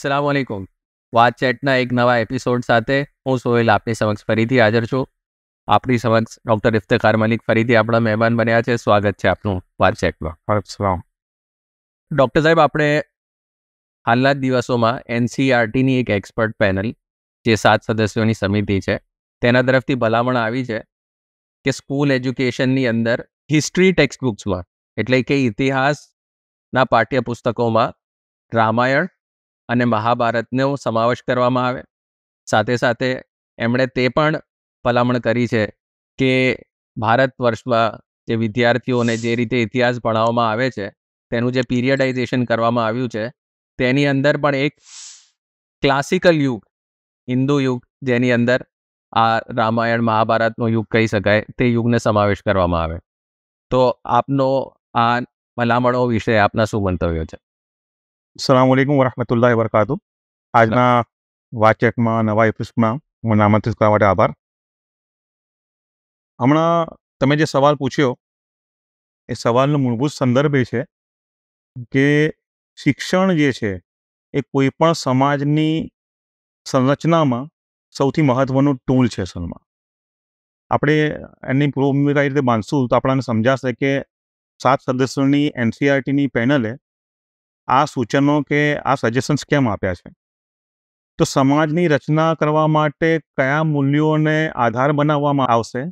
અસલામ વાલેકુમ વાતચેટના એક નવા એપિસોડ સાથે હું સોહેલ આપની સમક્ષ ફરીથી હાજર છું આપની સમક્ષ ડૉક્ટર ઇફ્તખાર મલિક ફરીથી આપણા મહેમાન બન્યા છે સ્વાગત છે આપનું વાતચેટમાં સલામ ડૉક્ટર સાહેબ આપણે હાલના જ દિવસોમાં એનસીઆરટીની e એક એક્સપર્ટ પેનલ જે સાત સદસ્યોની સમિતિ છે તેના તરફથી ભલામણ આવી છે કે સ્કૂલ એજ્યુકેશનની અંદર હિસ્ટ્રી ટેક્સ્ટ બુક્સમાં એટલે કે ઇતિહાસના પાઠ્યપુસ્તકોમાં રામાયણ અને મહાભારતનો સમાવેશ કરવામાં આવે સાથે સાથે એમણે તે પણ ભલામણ કરી છે કે ભારત વર્ષમાં જે વિદ્યાર્થીઓને જે રીતે ઇતિહાસ ભણાવવામાં આવે છે તેનું જે પીરિયડાઇઝેશન કરવામાં આવ્યું છે તેની અંદર પણ એક ક્લાસિકલ યુગ હિન્દુ યુગ જેની અંદર આ રામાયણ મહાભારતનો યુગ કહી શકાય તે યુગને સમાવેશ કરવામાં આવે તો આપનો આ ભલામણો વિશે આપના શું મંતવ્યો છે અસલામ વરહમત વરહમતુલ્લાહ વરકાતુ આજના વાચકમાં નવા એપિસોડમાં હું આમંત્રિત કરવા માટે આભાર હમણાં તમે જે સવાલ પૂછ્યો એ સવાલનો મૂળભૂત સંદર્ભ એ છે કે શિક્ષણ જે છે એ કોઈ પણ સમાજની સંરચનામાં સૌથી મહત્વનું ટૂલ છે અસલમાં આપણે એની પૂર્વભૂમિકા રીતે બાંધશું તો આપણને સમજાશે કે સાત સદસ્યોની એનસીઆરટીની પેનલે આ સૂચનો કે આ સજેશન્સ કેમ આપ્યા છે તો સમાજની રચના કરવા માટે કયા મૂલ્યોને આધાર બનાવવામાં આવશે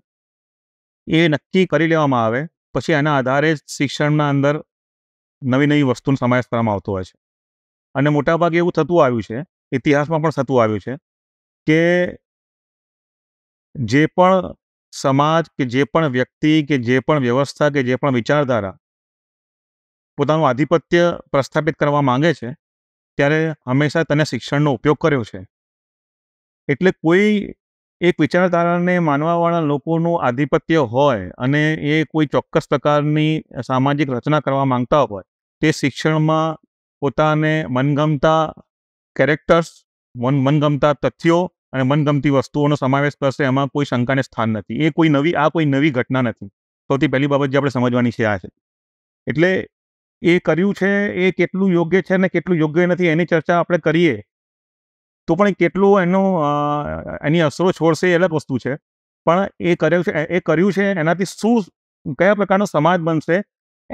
એ નક્કી કરી લેવામાં આવે પછી એના આધારે જ શિક્ષણના અંદર નવી નવી વસ્તુનો સમાવેશ કરવામાં આવતો હોય છે અને મોટાભાગે એવું થતું આવ્યું છે ઇતિહાસમાં પણ થતું આવ્યું છે કે જે પણ સમાજ કે જે પણ વ્યક્તિ કે જે પણ વ્યવસ્થા કે જે પણ વિચારધારા પોતાનું આધિપત્ય પ્રસ્થાપિત કરવા માંગે છે ત્યારે હંમેશા તને શિક્ષણનો ઉપયોગ કર્યો છે એટલે કોઈ એક વિચારધારાને માનવાવાળા લોકોનું આધિપત્ય હોય અને એ કોઈ ચોક્કસ પ્રકારની સામાજિક રચના કરવા માંગતા હોય તે શિક્ષણમાં પોતાને મનગમતા કેરેક્ટર્સ મન મનગમતા તથ્યો અને મનગમતી વસ્તુઓનો સમાવેશ કરશે એમાં કોઈ શંકાને સ્થાન નથી એ કોઈ નવી આ કોઈ નવી ઘટના નથી સૌથી પહેલી બાબત જે આપણે સમજવાની છે આ છે એટલે એ કર્યું છે એ કેટલું યોગ્ય છે અને કેટલું યોગ્ય નથી એની ચર્ચા આપણે કરીએ તો પણ કેટલું એનો એની અસરો છોડશે એ અલગ વસ્તુ છે પણ એ કર્યું છે એ કર્યું છે એનાથી શું કયા પ્રકારનો સમાજ બનશે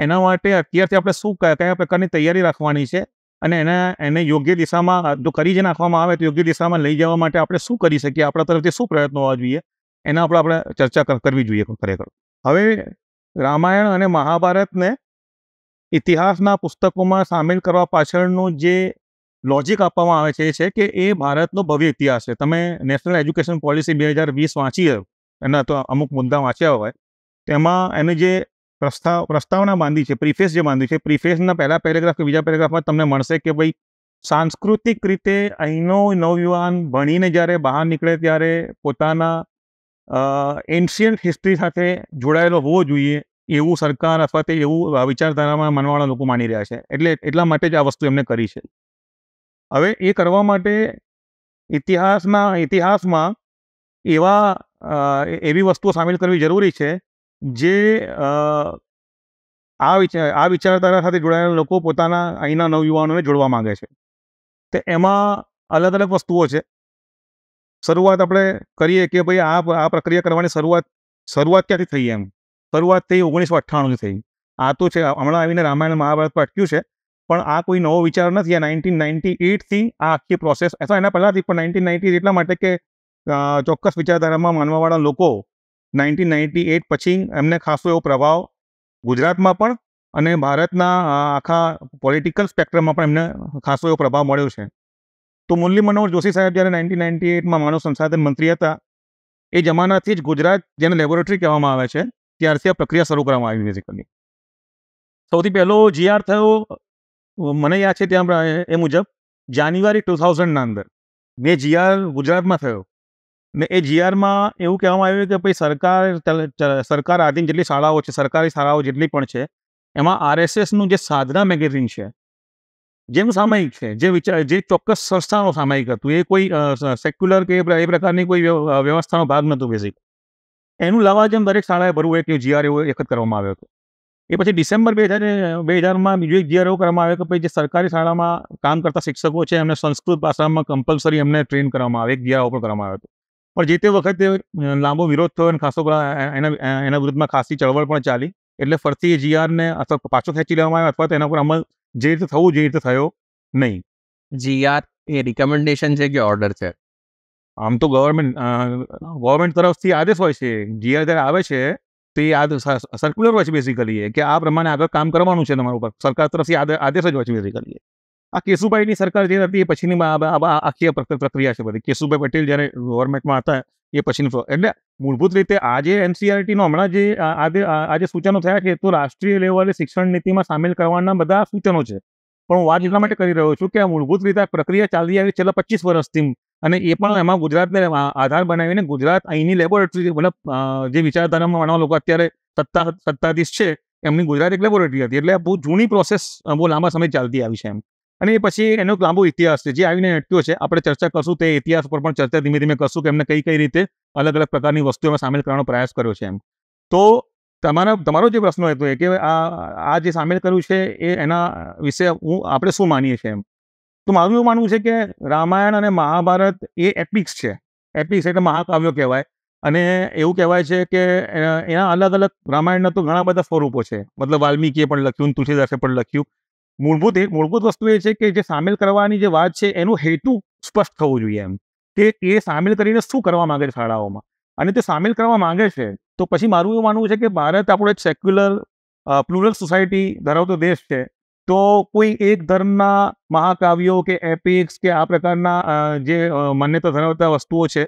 એના માટે અત્યારથી આપણે શું કયા પ્રકારની તૈયારી રાખવાની છે અને એને એને યોગ્ય દિશામાં જો કરી જ નાખવામાં આવે તો યોગ્ય દિશામાં લઈ જવા માટે આપણે શું કરી શકીએ આપણા તરફથી શું પ્રયત્નો હોવા જોઈએ એના આપણે આપણે ચર્ચા કરવી જોઈએ ખરેખર હવે રામાયણ અને મહાભારતને ઇતિહાસના પુસ્તકોમાં સામેલ કરવા પાછળનું જે લોજિક આપવામાં આવે છે એ છે કે એ ભારતનો ભવ્ય ઇતિહાસ છે તમે નેશનલ એજ્યુકેશન પોલિસી બે હજાર વીસ વાંચી હોય એના તો અમુક મુદ્દા વાંચ્યા હોય તેમાં એને જે પ્રસ્તાવ પ્રસ્તાવના બાંધી છે પ્રિફેસ જે બાંધી છે પ્રિફેસના પહેલા પેરેગ્રાફ કે બીજા પેરેગ્રાફમાં તમને મળશે કે ભાઈ સાંસ્કૃતિક રીતે અહીંનો નવયુવાન ભણીને જ્યારે બહાર નીકળે ત્યારે પોતાના એન્શિયન્ટ હિસ્ટ્રી સાથે જોડાયેલો હોવો જોઈએ એવું સરકાર અથવા તે એવું વિચારધારામાં માનવાળા લોકો માની રહ્યા છે એટલે એટલા માટે જ આ વસ્તુ એમને કરી છે હવે એ કરવા માટે ઇતિહાસના ઇતિહાસમાં એવા એવી વસ્તુઓ સામેલ કરવી જરૂરી છે જે આ વિચાર આ વિચારધારા સાથે જોડાયેલા લોકો પોતાના અહીંના નવયુવાનોને જોડવા માગે છે તો એમાં અલગ અલગ વસ્તુઓ છે શરૂઆત આપણે કરીએ કે ભાઈ આ આ પ્રક્રિયા કરવાની શરૂઆત શરૂઆત ક્યાંથી થઈ એમ શરૂઆત થઈ ઓગણીસો અઠ્ઠાણુંથી થઈ આ તો છે હમણાં આવીને રામાયણ મહાભારત પર અટક્યું છે પણ આ કોઈ નવો વિચાર નથી આ નાઇન્ટીન નાઇન્ટી એટથી આ આખી પ્રોસેસ અથવા એના પહેલાંથી પણ નાઇન્ટીન નાઇન્ટી એટલા માટે કે ચોક્કસ વિચારધારામાં માનવાવાળા લોકો નાઇન્ટીન નાઇન્ટી એટ પછી એમને ખાસો એવો પ્રભાવ ગુજરાતમાં પણ અને ભારતના આખા પોલિટિકલ સ્પેક્ટ્રમમાં પણ એમને ખાસો એવો પ્રભાવ મળ્યો છે તો મુરલી મનોહર જોશી સાહેબ જ્યારે નાઇન્ટીન નાઇન્ટી એટમાં માનવ સંસાધન મંત્રી હતા એ જમાનાથી જ ગુજરાત જેને લેબોરેટરી કહેવામાં આવે છે ત્યારથી આ પ્રક્રિયા શરૂ કરવામાં આવી બેઝિકલી સૌથી પહેલો જીઆર થયો મને યાદ છે ત્યાં એ મુજબ જાન્યુઆરી ટુ થાઉઝન્ડના અંદર બે જીઆર ગુજરાતમાં થયો ને એ જીઆરમાં એવું કહેવામાં આવ્યું કે ભાઈ સરકાર સરકાર આધીન જેટલી શાળાઓ છે સરકારી શાળાઓ જેટલી પણ છે એમાં આરએસએસનું જે સાધના મેગેઝિન છે જેમ સામાયિક છે જે વિચાર જે ચોક્કસ સંસ્થાનો સામાયિક હતું એ કોઈ સેક્યુલર કે એ પ્રકારની કોઈ વ્યવસ્થાનો ભાગ નહોતું બેઝિક એનું લવાજમ દરેક શાળાએ ભરવું એક જીઆરએઓ એક જ કરવામાં આવ્યો હતો એ પછી ડિસેમ્બર બે હજાર બે હજારમાં બીજું એક જીઆરએઓ કરવામાં આવ્યો કે ભાઈ જે સરકારી શાળામાં કામ કરતા શિક્ષકો છે એમને સંસ્કૃત ભાષામાં કમ્પલસરી એમને ટ્રેન કરવામાં આવે એક જીઆરઓ પણ કરવામાં આવ્યો હતો પણ જે તે વખતે લાંબો વિરોધ થયો અને ખાસો એના એના વિરુદ્ધમાં ખાસી ચળવળ પણ ચાલી એટલે ફરતી જીઆરને અથવા પાછો ખેંચી લેવામાં આવ્યો અથવા તેના પર અમલ જે રીતે થવું જે રીતે થયો નહીં જીઆર એ રિકમેન્ડેશન છે કે ઓર્ડર છે આમ તો ગવર્મેન્ટ ગવર્મેન્ટ તરફથી આદેશ હોય છે જીઆર જ્યારે આવે છે તે યાદ સર્ક્યુલર હોય છે બેઝિકલી કે આ પ્રમાણે આગળ કામ કરવાનું છે તમારા ઉપર સરકાર તરફથી આદેશ જ હોય છે બેઝિકલી આ કેશુભાઈની સરકાર જે હતી એ પછીની આખી પ્રક્રિયા છે બધી કેશુભાઈ પટેલ જ્યારે ગવર્મેન્ટમાં હતા એ પછીનું એટલે મૂળભૂત રીતે આજે એનસીઆરટીનો હમણાં જે આજે આજે સૂચનો થયા છે તો રાષ્ટ્રીય લેવલે શિક્ષણ નીતિમાં સામેલ કરવાના બધા સૂચનો છે પણ હું વાત એટલા માટે કરી રહ્યો છું કે આ મૂળભૂત રીતે આ પ્રક્રિયા ચાલી આવી છેલ્લા પચીસ વર્ષથી અને એ પણ એમાં ગુજરાતને આધાર બનાવીને ગુજરાત અહીંની લેબોરેટરી મતલબ જે વિચારધારામાં માણવા લોકો અત્યારે સત્તા સત્તાધીશ છે એમની ગુજરાત એક લેબોરેટરી હતી એટલે બહુ જૂની પ્રોસેસ બહુ લાંબા સમય ચાલતી આવી છે એમ અને એ પછી એનો એક લાંબો ઇતિહાસ છે જે આવીને અટક્યો છે આપણે ચર્ચા કરશું તે ઇતિહાસ પર પણ ચર્ચા ધીમે ધીમે કરશું કે એમને કઈ કઈ રીતે અલગ અલગ પ્રકારની વસ્તુઓમાં સામેલ કરવાનો પ્રયાસ કર્યો છે એમ તો તમારા તમારો જે પ્રશ્ન હતો કે આ આ જે સામેલ કર્યું છે એ એના વિશે હું આપણે શું માનીએ છીએ એમ તો મારું એવું માનવું છે કે રામાયણ અને મહાભારત એ એપિક્સ છે એપિક્સ એટલે મહાકાવ્યો કહેવાય અને એવું કહેવાય છે કે એના અલગ અલગ રામાયણના તો ઘણા બધા સ્વરૂપો છે મતલબ વાલ્મીકીએ પણ લખ્યું તુલસીદાસે પણ લખ્યું મૂળભૂત એક મૂળભૂત વસ્તુ એ છે કે જે સામેલ કરવાની જે વાત છે એનું હેતુ સ્પષ્ટ થવું જોઈએ એમ કે એ સામેલ કરીને શું કરવા માગે છે શાળાઓમાં અને તે સામેલ કરવા માગે છે તો પછી મારું એવું માનવું છે કે ભારત આપણો એક સેક્યુલર પ્લુરલ સોસાયટી ધરાવતો દેશ છે તો કોઈ એક ધર્મના મહાકાવ્યો કે એપિક્સ કે આ પ્રકારના જે માન્યતા ધરાવતા વસ્તુઓ છે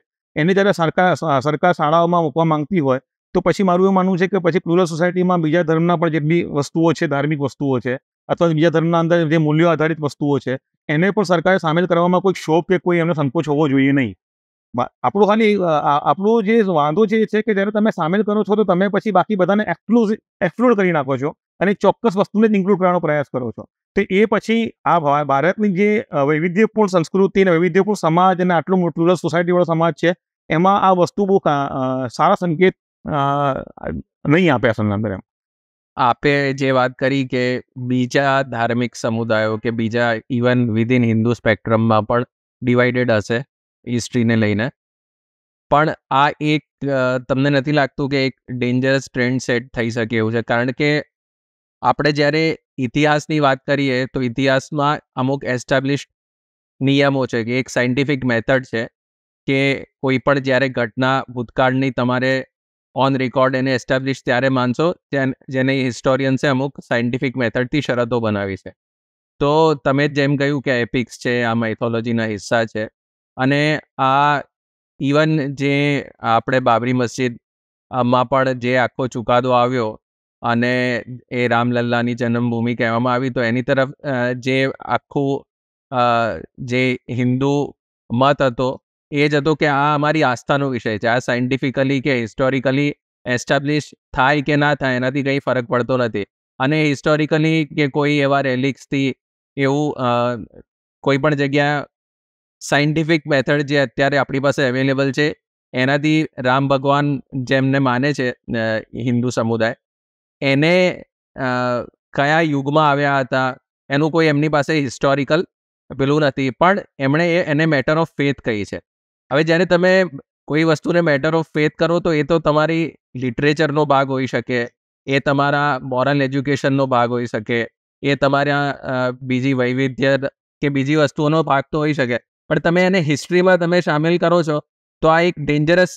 એને જ્યારે સરકાર સરકાર શાળાઓમાં મૂકવા માંગતી હોય તો પછી મારું એ માનવું છે કે પછી પ્લુરલ સોસાયટીમાં બીજા ધર્મના પણ જેટલી વસ્તુઓ છે ધાર્મિક વસ્તુઓ છે અથવા બીજા ધર્મના અંદર જે મૂલ્યો આધારિત વસ્તુઓ છે એને પણ સરકારે સામેલ કરવામાં કોઈ શોપ કે કોઈ એમનો સંકોચ હોવો જોઈએ નહીં આપણું ખાલી આપણો જે વાંધો જે છે કે જ્યારે તમે સામેલ કરો છો તો તમે પછી બાકી બધાને એક્સક્લુઝ એક્સક્લુડ કરી નાખો છો અને ચોક્કસ વસ્તુને જ ઇન્ક્લુડ કરવાનો પ્રયાસ કરો છો તો એ પછી આ ભારતની જે વૈવિધ્યપૂર્ણ સંસ્કૃતિ અને વૈવિધ્યપૂર્ણ સમાજ અને આટલું મોટું રૂરલ સોસાયટીવાળો સમાજ છે એમાં આ વસ્તુ બહુ સારા સંકેત નહીં આપે અસલ અંદર એમ આપે જે વાત કરી કે બીજા ધાર્મિક સમુદાયો કે બીજા ઇવન વિધિન હિન્દુ સ્પેક્ટ્રમમાં પણ ડિવાઇડેડ હશે હિસ્ટ્રીને લઈને પણ આ એક તમને નથી લાગતું કે એક ડેન્જરસ ટ્રેન્ડ સેટ થઈ શકે એવું છે કારણ કે આપણે જ્યારે ઇતિહાસની વાત કરીએ તો ઇતિહાસમાં અમુક એસ્ટાબ્લિશ નિયમો છે કે એક સાયન્ટિફિક મેથડ છે કે કોઈ પણ જ્યારે ઘટના ભૂતકાળની તમારે ઓન રેકોર્ડ એને એસ્ટાબ્લિશ ત્યારે માનશો જેને હિસ્ટોરિયન્સે અમુક સાયન્ટિફિક મેથડથી શરતો બનાવી છે તો તમે જેમ કહ્યું કે એપિક્સ છે આ માઇથોલોજીના હિસ્સા છે અને આ ઇવન જે આપણે બાબરી મસ્જિદ માં પણ જે આખો ચુકાદો આવ્યો અને એ રામલલ્લાની જન્મભૂમિ કહેવામાં આવી તો એની તરફ જે આખું જે હિન્દુ મત હતો એ જ હતો કે આ અમારી આસ્થાનો વિષય છે આ સાયન્ટિફિકલી કે હિસ્ટોરિકલી એસ્ટાબ્લિશ થાય કે ના થાય એનાથી કંઈ ફરક પડતો નથી અને હિસ્ટોરિકલી કે કોઈ એવા રેલિક્સથી એવું કોઈ પણ જગ્યા સાયન્ટિફિક મેથડ જે અત્યારે આપણી પાસે અવેલેબલ છે એનાથી રામ ભગવાન જેમને માને છે હિન્દુ સમુદાય એને કયા યુગમાં આવ્યા હતા એનું કોઈ એમની પાસે હિસ્ટોરિકલ પેલું નથી પણ એમણે એ એને મેટર ઓફ ફેથ કહી છે હવે જ્યારે તમે કોઈ વસ્તુને મેટર ઓફ ફેથ કરો તો એ તો તમારી લિટરેચરનો ભાગ હોઈ શકે એ તમારા મોરલ એજ્યુકેશનનો ભાગ હોઈ શકે એ તમારા બીજી વૈવિધ્ય કે બીજી વસ્તુઓનો ભાગ તો હોઈ શકે પણ તમે એને હિસ્ટ્રીમાં તમે સામેલ કરો છો તો આ એક ડેન્જરસ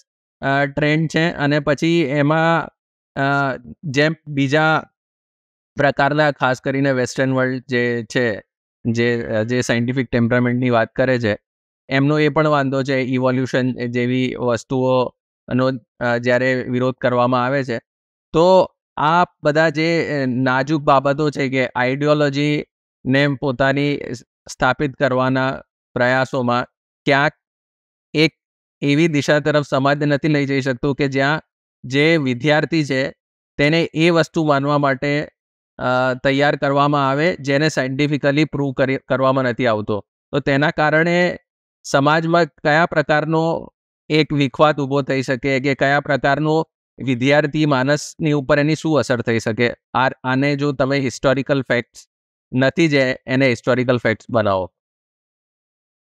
ટ્રેન્ડ છે અને પછી એમાં જેમ બીજા પ્રકારના ખાસ કરીને વેસ્ટર્ન વર્લ્ડ જે છે જે જે સાયન્ટિફિક ટેમ્પરામેન્ટની વાત કરે છે એમનો એ પણ વાંધો છે ઇવોલ્યુશન જેવી વસ્તુઓનો જ્યારે વિરોધ કરવામાં આવે છે તો આ બધા જે નાજુક બાબતો છે કે આઈડિયોલોજીને પોતાની સ્થાપિત કરવાના પ્રયાસોમાં ક્યાંક એક એવી દિશા તરફ સમાજ નથી લઈ જઈ શકતું કે જ્યાં જે વિદ્યાર્થી છે તેને એ વસ્તુ માનવા માટે તૈયાર કરવામાં આવે જેને સાયન્ટિફિકલી પ્રૂવ કરવામાં નથી આવતો તો તેના કારણે સમાજમાં કયા પ્રકારનો એક વિખવાદ ઊભો થઈ શકે કે કયા પ્રકારનો વિદ્યાર્થી માનસની ઉપર એની શું અસર થઈ શકે આ આને જો તમે હિસ્ટોરિકલ ફેક્ટ્સ નથી જે એને હિસ્ટોરિકલ ફેક્ટ્સ બનાવો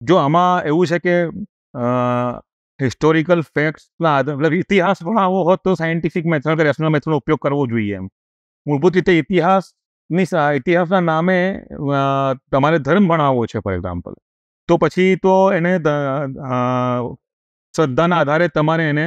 જો આમાં એવું છે કે હિસ્ટોરિકલ ફેક્ટ્સના આધાર મતલબ ઇતિહાસ ભણાવો હોત તો સાયન્ટિફિક મેથડ કે રેશનલ મેથડનો ઉપયોગ કરવો જોઈએ એમ મૂળભૂત રીતે ઇતિહાસની ઇતિહાસના નામે તમારે ધર્મ ભણાવવો છે ફોર એક્ઝામ્પલ તો પછી તો એને શ્રદ્ધાના આધારે તમારે એને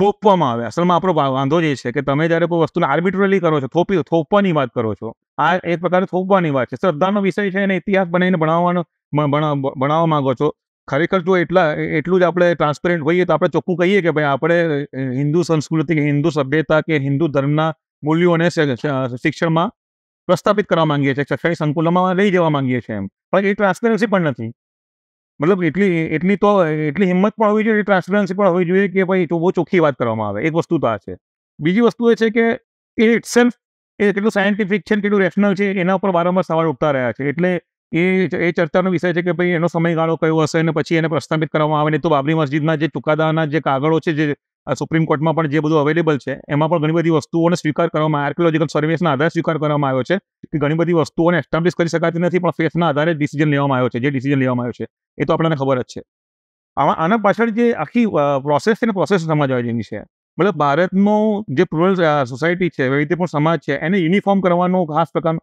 થોપવામાં આવે અસલમાં આપણો વાંધો જે છે કે તમે જ્યારે કોઈ વસ્તુને આર્બિટરલી કરો છો થોપી થોપવાની વાત કરો છો આ એક પ્રકારે થોપવાની વાત છે શ્રદ્ધાનો વિષય છે એને ઇતિહાસ બનાવીને ભણાવવાનો ભણાવવા માંગો છો ખરેખર જો એટલા એટલું જ આપણે ટ્રાન્સપેરન્ટ હોઈએ તો આપણે ચોખ્ખું કહીએ કે ભાઈ આપણે હિન્દુ સંસ્કૃતિ કે હિન્દુ સભ્યતા કે હિન્દુ ધર્મના મૂલ્યોને શિક્ષણમાં પ્રસ્થાપિત કરવા માંગીએ છીએ શૈક્ષણિક સંકુલમાં લઈ જવા માંગીએ છીએ એમ પણ એ ટ્રાન્સપેરન્સી પણ નથી મતલબ એટલી એટલી તો એટલી હિંમત પણ હોવી જોઈએ ટ્રાન્સપેરન્સી પણ હોવી જોઈએ કે ભાઈ તો બહુ ચોખ્ખી વાત કરવામાં આવે એક વસ્તુ તો આ છે બીજી વસ્તુ એ છે કે એ ઇટસેલ્ફ એ કેટલું સાયન્ટિફિક છે કેટલું રેશનલ છે એના ઉપર વારંવાર સવાલ ઉઠતા રહ્યા છે એટલે એ એ ચર્ચાનો વિષય છે કે ભાઈ એનો સમયગાળો કયો હશે અને પછી એને પ્રસ્થાપિત કરવામાં આવે ને તો બાબરી મસ્જિદના જે ચુકાદાના જે કાગળો છે જે સુપ્રીમ કોર્ટમાં પણ જે બધું અવેલેબલ છે એમાં પણ ઘણી બધી વસ્તુઓને સ્વીકાર કરવામાં આર્કિયોલોજીકલ સર્વેસના આધારે સ્વીકાર કરવામાં આવ્યો છે કે ઘણી બધી વસ્તુઓને એસ્ટાબ્લિશ કરી શકાતી નથી પણ ફેસના આધારે ડિસિઝન લેવામાં આવ્યો છે જે ડિસિઝન લેવામાં આવ્યો છે એ તો આપણને ખબર જ છે આમાં આના પાછળ જે આખી પ્રોસેસ છે ને પ્રોસેસ સમજવા જેની છે મતલબ ભારતનો જે પ્રુરલ સોસાયટી છે વૈવિધ્યપૂર્ણ સમાજ છે એને યુનિફોર્મ કરવાનો ખાસ પ્રકારનો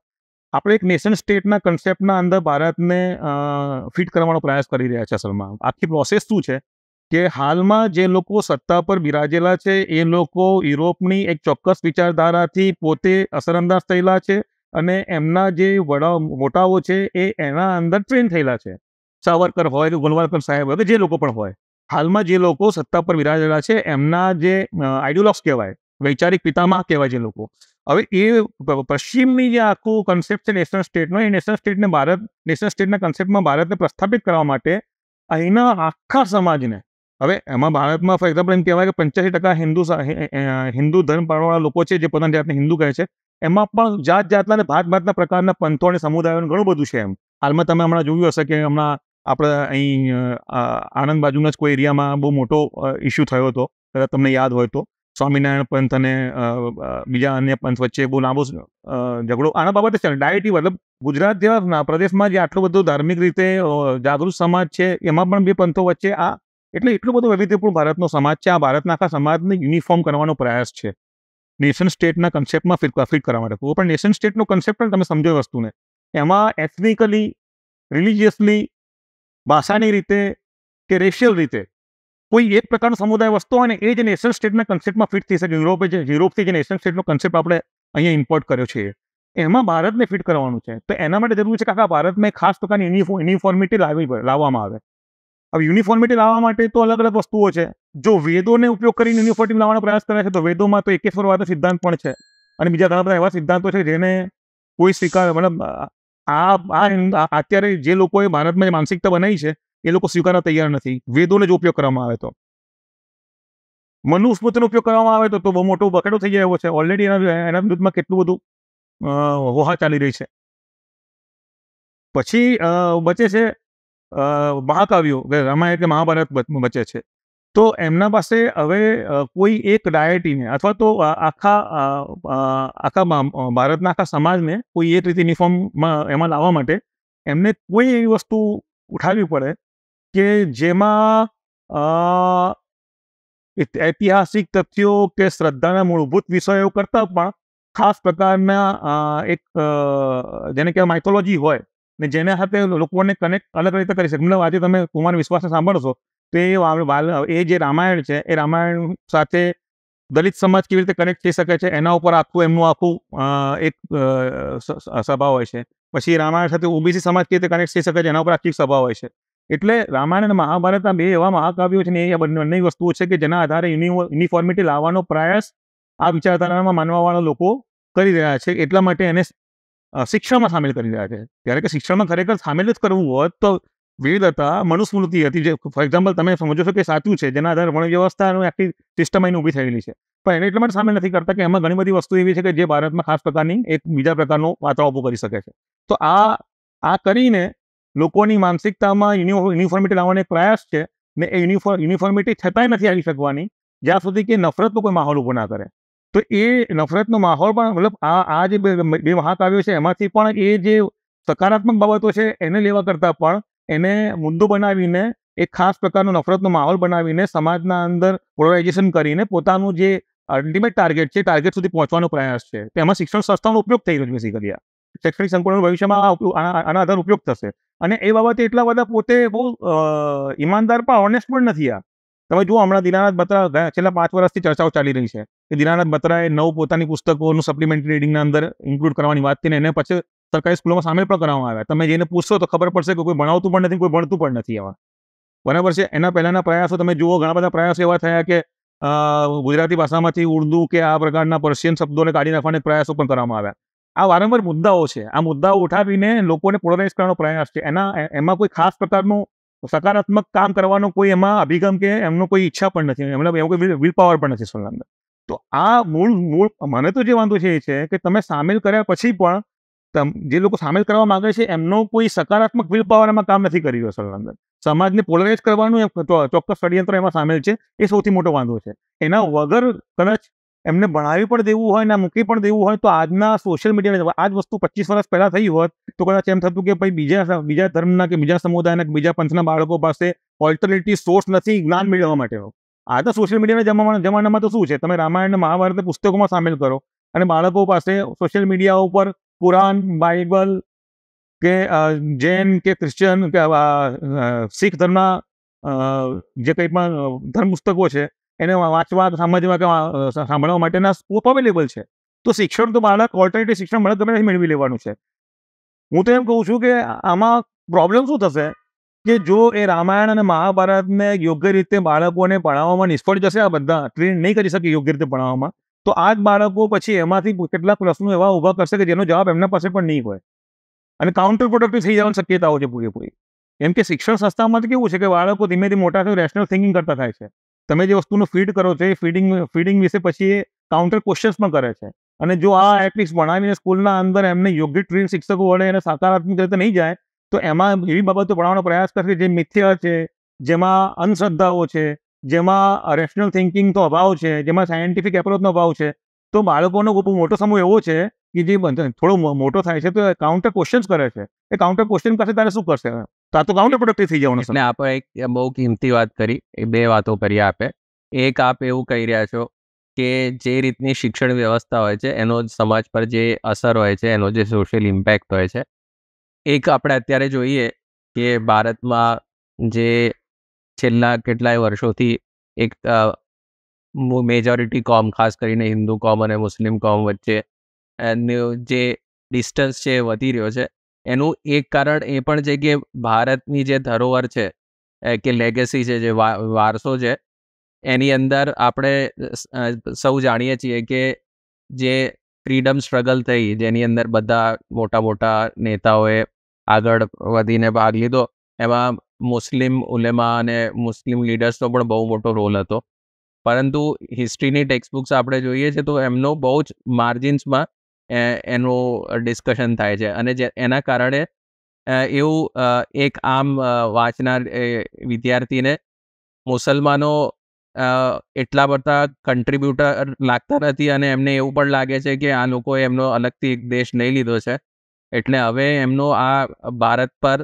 આપણે એક નેશન સ્ટેટના કન્સેપ્ટના અંદર ભારતને ફિટ કરવાનો પ્રયાસ કરી રહ્યા છે અસલમાં આખી પ્રોસેસ શું છે કે હાલમાં જે લોકો સત્તા પર બિરાજેલા છે એ લોકો યુરોપની એક ચોક્કસ વિચારધારાથી પોતે અસરઅંદાજ થયેલા છે અને એમના જે વડા મોટાઓ છે એ એના અંદર ટ્રેન થયેલા છે સાવરકર હોય કે ગોલવાલકર સાહેબ હોય કે જે લોકો પણ હોય હાલમાં જે લોકો સત્તા પર બિરાજેલા છે એમના જે આઈડિયોલોગ્સ કહેવાય વૈચારિક પિતામાં કહેવાય જે લોકો હવે એ પશ્ચિમની જે આખું કન્સેપ્ટ છે નેશનલ સ્ટેટનો એ નેશનલ સ્ટેટને ભારત નેશનલ સ્ટેટના કન્સેપ્ટમાં ભારતને પ્રસ્થાપિત કરવા માટે અહીંના આખા સમાજને હવે એમાં ભારતમાં ફોર એક્ઝામ્પલ એમ કહેવાય કે પંચ્યાસી ટકા હિન્દુ હિન્દુ ધર્મ પાળવાળા લોકો છે જે પોતાની જાતને હિન્દુ કહે છે એમાં પણ જાત જાતના અને ભાત ભાતના પ્રકારના પંથો અને સમુદાયોનું ઘણું બધું છે એમ હાલમાં તમે હમણાં જોયું હશે કે હમણાં આપણે અહીં આણંદ બાજુના જ કોઈ એરિયામાં બહુ મોટો ઇસ્યુ થયો હતો કદાચ તમને યાદ હોય તો સ્વામિનારાયણ પંથ અને બીજા અન્ય પંથ વચ્ચે બહુ લાંબો ઝઘડો આના બાબતે છે ડાયટી મતલબ ગુજરાત જેવા પ્રદેશમાં જે આટલું બધું ધાર્મિક રીતે જાગૃત સમાજ છે એમાં પણ બે પંથો વચ્ચે આ એટલે એટલું બધું વૈવિધ્યપૂર્ણ ભારતનો સમાજ છે આ ભારતના આખા સમાજને યુનિફોર્મ કરવાનો પ્રયાસ છે નેશન સ્ટેટના કન્સેપ્ટમાં ફિટ ફિટ કરવા માટે કોઈ પણ નેશન સ્ટેટનો કન્સેપ્ટ પણ તમે સમજો વસ્તુને એમાં એથનિકલી રિલિજિયસલી ભાષાની રીતે કે રેશિયલ રીતે કોઈ એક પ્રકારનો સમુદાય વસતો હોય ને એ જ નેશનલ સ્ટેટના કન્સેપ્ટમાં ફિટ થઈ શકે યુરોપે જે યુરોપથી જે નેશનલ સ્ટેટનો કન્સેપ્ટ આપણે અહીંયા ઇમ્પોર્ટ કર્યો છે એમાં ભારતને ફિટ કરવાનું છે તો એના માટે જરૂરી છે કે આખા ભારતમાં ખાસ પ્રકારની યુનિફોર્મિટી લાવવી લાવવામાં આવે હવે યુનિફોર્મિટી લાવવા માટે તો અલગ અલગ વસ્તુઓ છે જો વેદોને ઉપયોગ કરીને યુનિફોર્મિટી લાવવાનો પ્રયાસ કરે છે તો વેદોમાં તો એકેશ્વરવાદનો સિદ્ધાંત પણ છે અને બીજા ઘણા બધા એવા સિદ્ધાંતો છે જેને કોઈ સ્વીકાર મતલબ આ આ અત્યારે જે લોકોએ ભારતમાં જે માનસિકતા બનાવી છે એ લોકો સ્વીકારવા તૈયાર નથી વેદોને જો ઉપયોગ કરવામાં આવે તો મનુસ્મૃતિનો ઉપયોગ કરવામાં આવે તો બહુ મોટો બકેટો થઈ જાય એવો છે ઓલરેડી એના એના વિરુદ્ધમાં કેટલું બધું હોહા ચાલી રહી છે પછી બચે છે મહાકાવ્યો રામાયણ કે મહાભારત બચે છે તો એમના પાસે હવે કોઈ એક ડાયટીને અથવા તો આખા આખા ભારતના આખા સમાજને કોઈ એક રીતે યુનિફોર્મમાં એમાં લાવવા માટે એમને કોઈ એવી વસ્તુ ઉઠાવવી પડે કે જેમાં ઐતિહાસિક તથ્યો કે શ્રદ્ધાના મૂળભૂત વિષયો કરતાં પણ ખાસ પ્રકારના એક જેને કહેવાય માઇથોલોજી હોય ને જેના સાથે લોકોને કનેક્ટ અલગ રીતે કરી શકે મતલબ આજે તમે કુમાર વિશ્વાસને સાંભળશો તો એ એ જે રામાયણ છે એ રામાયણ સાથે દલિત સમાજ કેવી રીતે કનેક્ટ થઈ શકે છે એના ઉપર આખું એમનું આખું એક સભા હોય છે પછી રામાયણ સાથે ઓબીસી સમાજ કેવી રીતે કનેક્ટ થઈ શકે છે એના ઉપર આખી સભા હોય છે એટલે રામાયણ અને મહાભારત આ બે એવા મહાકાવ્યો છે ને એ બંને વસ્તુઓ છે કે જેના આધારે યુનિફોર્મિટી લાવવાનો પ્રયાસ આ વિચારધારામાં માનવાવાળા લોકો કરી રહ્યા છે એટલા માટે એને શિક્ષણમાં સામેલ કરી રહ્યા છે ત્યારે કે શિક્ષણમાં ખરેખર સામેલ જ કરવું હોત તો વેદ હતા મનુસ્મૃતિ હતી જે ફોર એક્ઝામ્પલ તમે સમજો છો કે સાચું છે જેના આધારે વર્ણ વ્યવસ્થાનું આખી સિસ્ટમ અહીં ઊભી થયેલી છે પણ એને એટલા માટે સામેલ નથી કરતા કે એમાં ઘણી બધી વસ્તુ એવી છે કે જે ભારતમાં ખાસ પ્રકારની એક બીજા પ્રકારનો વાતાવરણ ઊભો કરી શકે છે તો આ આ કરીને લોકોની માનસિકતામાં યુનિફોર્મિટી લાવવાનો પ્રયાસ છે ને એ યુનિફોર્મ યુનિફોર્મિટી છતાંય નથી આવી શકવાની જ્યાં સુધી કે નફરતનો કોઈ માહોલ ઊભો ના કરે તો એ નફરતનો માહોલ પણ મતલબ આ આ જે બે મહાકાવ્યો છે એમાંથી પણ એ જે સકારાત્મક બાબતો છે એને લેવા કરતાં પણ એને મુદ્દો બનાવીને એક ખાસ પ્રકારનો નફરતનો માહોલ બનાવીને સમાજના અંદર પોલરાઇઝેશન કરીને પોતાનું જે અલ્ટિમેટ ટાર્ગેટ છે ટાર્ગેટ સુધી પહોંચવાનો પ્રયાસ છે તેમાં શિક્ષણ સંસ્થાનો ઉપયોગ થઈ રહ્યો છે બેસિકલી શૈક્ષણિક સંકુલનો ભવિષ્યમાં આના આધાર ઉપયોગ થશે અને એ બાબતે એટલા બધા પોતે બહુ ઈમાનદાર પણ ઓનેસ્ટ પણ નથી આ તમે જુઓ હમણાં દિનાનાથ બત્રા છેલ્લા પાંચ વર્ષથી ચર્ચાઓ ચાલી રહી છે કે દિનાનાથ બત્રાએ નવ પોતાની પુસ્તકોનું સપ્લિમેન્ટરી રીડિંગના અંદર ઇન્ક્લુડ કરવાની વાત કરીને એને પછી સરકારી સ્કૂલોમાં સામેલ પણ કરવામાં આવ્યા તમે જેને પૂછશો તો ખબર પડશે કે કોઈ ભણાવતું પણ નથી કોઈ ભણતું પણ નથી એવા બરાબર છે એના પહેલાના પ્રયાસો તમે જુઓ ઘણા બધા પ્રયાસો એવા થયા કે ગુજરાતી ભાષામાંથી ઉર્દુ કે આ પ્રકારના પર્શિયન શબ્દોને કાઢી નાખવાના પ્રયાસો પણ કરવામાં આવ્યા આ વારંવાર મુદ્દાઓ છે આ મુદ્દાઓ ઉઠાવીને લોકોને પોલરાઇઝ કરવાનો પ્રયાસ છે એના એમાં કોઈ ખાસ પ્રકારનું સકારાત્મક કામ કરવાનો કોઈ એમાં અભિગમ કે એમનો કોઈ ઈચ્છા પણ નથી એમને એવો કોઈ વિલ પાવર પણ નથી સોલના અંદર તો આ મૂળ મૂળ મને તો જે વાંધો છે એ છે કે તમે સામેલ કર્યા પછી પણ જે લોકો સામેલ કરવા માંગે છે એમનો કોઈ સકારાત્મક વિલ પાવર એમાં કામ નથી કરી રહ્યો સોલના અંદર સમાજને પોલરાઇઝ કરવાનું ચોક્કસ ષડયંત્ર એમાં સામેલ છે એ સૌથી મોટો વાંધો છે એના વગર કદાચ એમને ભણાવી પણ દેવું હોય ને મૂકી પણ દેવું હોય તો આજના સોશિયલ મીડિયા આ જ વસ્તુ પચીસ વર્ષ પહેલાં થઈ હોત તો કદાચ એમ થતું કે ભાઈ બીજા બીજા ધર્મના કે બીજા સમુદાયના કે બીજા પંથના બાળકો પાસે ઓલ્ટરનેટિવ સોર્સ નથી જ્ઞાન મેળવવા માટે માટેનો તો સોશિયલ મીડિયાના જમાનામાં તો શું છે તમે રામાયણ મહાભારત પુસ્તકોમાં સામેલ કરો અને બાળકો પાસે સોશિયલ મીડિયા ઉપર પુરાણ બાઇબલ કે જૈન કે ક્રિશ્ચન કે શીખ ધર્મના જે કંઈ પણ ધર્મ પુસ્તકો છે એને વાંચવા સમજવા કે સાંભળવા માટેના સ્કોપ અવેલેબલ છે તો શિક્ષણ તો બાળક ઓલ્ટરનેટિવ શિક્ષણ મળે તમે મેળવી લેવાનું છે હું તો એમ કહું છું કે આમાં પ્રોબ્લેમ શું થશે કે જો એ રામાયણ અને મહાભારતને યોગ્ય રીતે બાળકોને ભણાવવામાં નિષ્ફળ જશે આ બધા ટ્રેન નહીં કરી શકે યોગ્ય રીતે ભણાવવામાં તો આ જ બાળકો પછી એમાંથી કેટલાક પ્રશ્નો એવા ઊભા કરશે કે જેનો જવાબ એમના પાસે પણ નહીં હોય અને કાઉન્ટર પ્રોડક્ટિવ થઈ જવાની શક્યતાઓ છે પૂરેપૂરી એમ કે શિક્ષણ સંસ્થામાં તો કેવું છે કે બાળકો ધીમે ધીમે મોટા થઈને રેશનલ થિંકિંગ કરતા થાય છે તમે જે વસ્તુનું ફીડ કરો છો એ ફીડિંગ ફીડિંગ વિશે પછી એ કાઉન્ટર ક્વેશ્ચન્સ પણ કરે છે અને જો આ એથલિક્સ ભણાવીને સ્કૂલના અંદર એમને યોગ્ય ટ્રેન શિક્ષકો વડે એને સકારાત્મક રીતે નહીં જાય તો એમાં એવી બાબતો ભણાવવાનો પ્રયાસ કરશે જે મિથ્યા છે જેમાં અંધશ્રદ્ધાઓ છે જેમાં રેશનલ થિંકિંગનો અભાવ છે જેમાં સાયન્ટિફિક એપ્રોચનો અભાવ છે તો બાળકોનો ખૂબ મોટો સમૂહ એવો છે કે જે થોડો મોટો થાય છે તો કાઉન્ટર ક્વેશ્ચન્સ કરે છે એ કાઉન્ટર ક્વેશ્ચન કરશે ત્યારે શું કરશે તો આ પ્રોડક્ટિવ થઈ જવાનું એટલે આપણે એક બહુ કિંમતી વાત કરી એ બે વાતો કરી આપે એક આપ એવું કહી રહ્યા છો કે જે રીતની શિક્ષણ વ્યવસ્થા હોય છે એનો સમાજ પર જે અસર હોય છે એનો જે સોશિયલ ઇમ્પેક્ટ હોય છે એક આપણે અત્યારે જોઈએ કે ભારતમાં જે છેલ્લા કેટલાય વર્ષોથી એક મેજોરિટી કોમ ખાસ કરીને હિન્દુ કોમ અને મુસ્લિમ કોમ વચ્ચે જે ડિસ્ટન્સ છે વધી રહ્યો છે એનું એક કારણ એ પણ છે કે ભારતની જે ધરોહર છે કે લેગેસી છે જે વારસો છે એની અંદર આપણે સૌ જાણીએ છીએ કે જે ફ્રીડમ સ્ટ્રગલ થઈ જેની અંદર બધા મોટા મોટા નેતાઓએ આગળ વધીને ભાગ લીધો એમાં મુસ્લિમ ઉલેમા અને મુસ્લિમ લીડર્સનો પણ બહુ મોટો રોલ હતો પરંતુ હિસ્ટ્રીની ટેક્સ્ટ બુક્સ આપણે જોઈએ છે તો એમનો બહુ જ માર્જિન્સમાં એનું ડિસ્કશન થાય છે અને જે એના કારણે એવું એક આમ વાંચનાર વિદ્યાર્થીને મુસલમાનો એટલા બધા કન્ટ્રીબ્યુટર લાગતા નથી અને એમને એવું પણ લાગે છે કે આ લોકોએ એમનો અલગથી એક દેશ નહીં લીધો છે એટલે હવે એમનો આ ભારત પર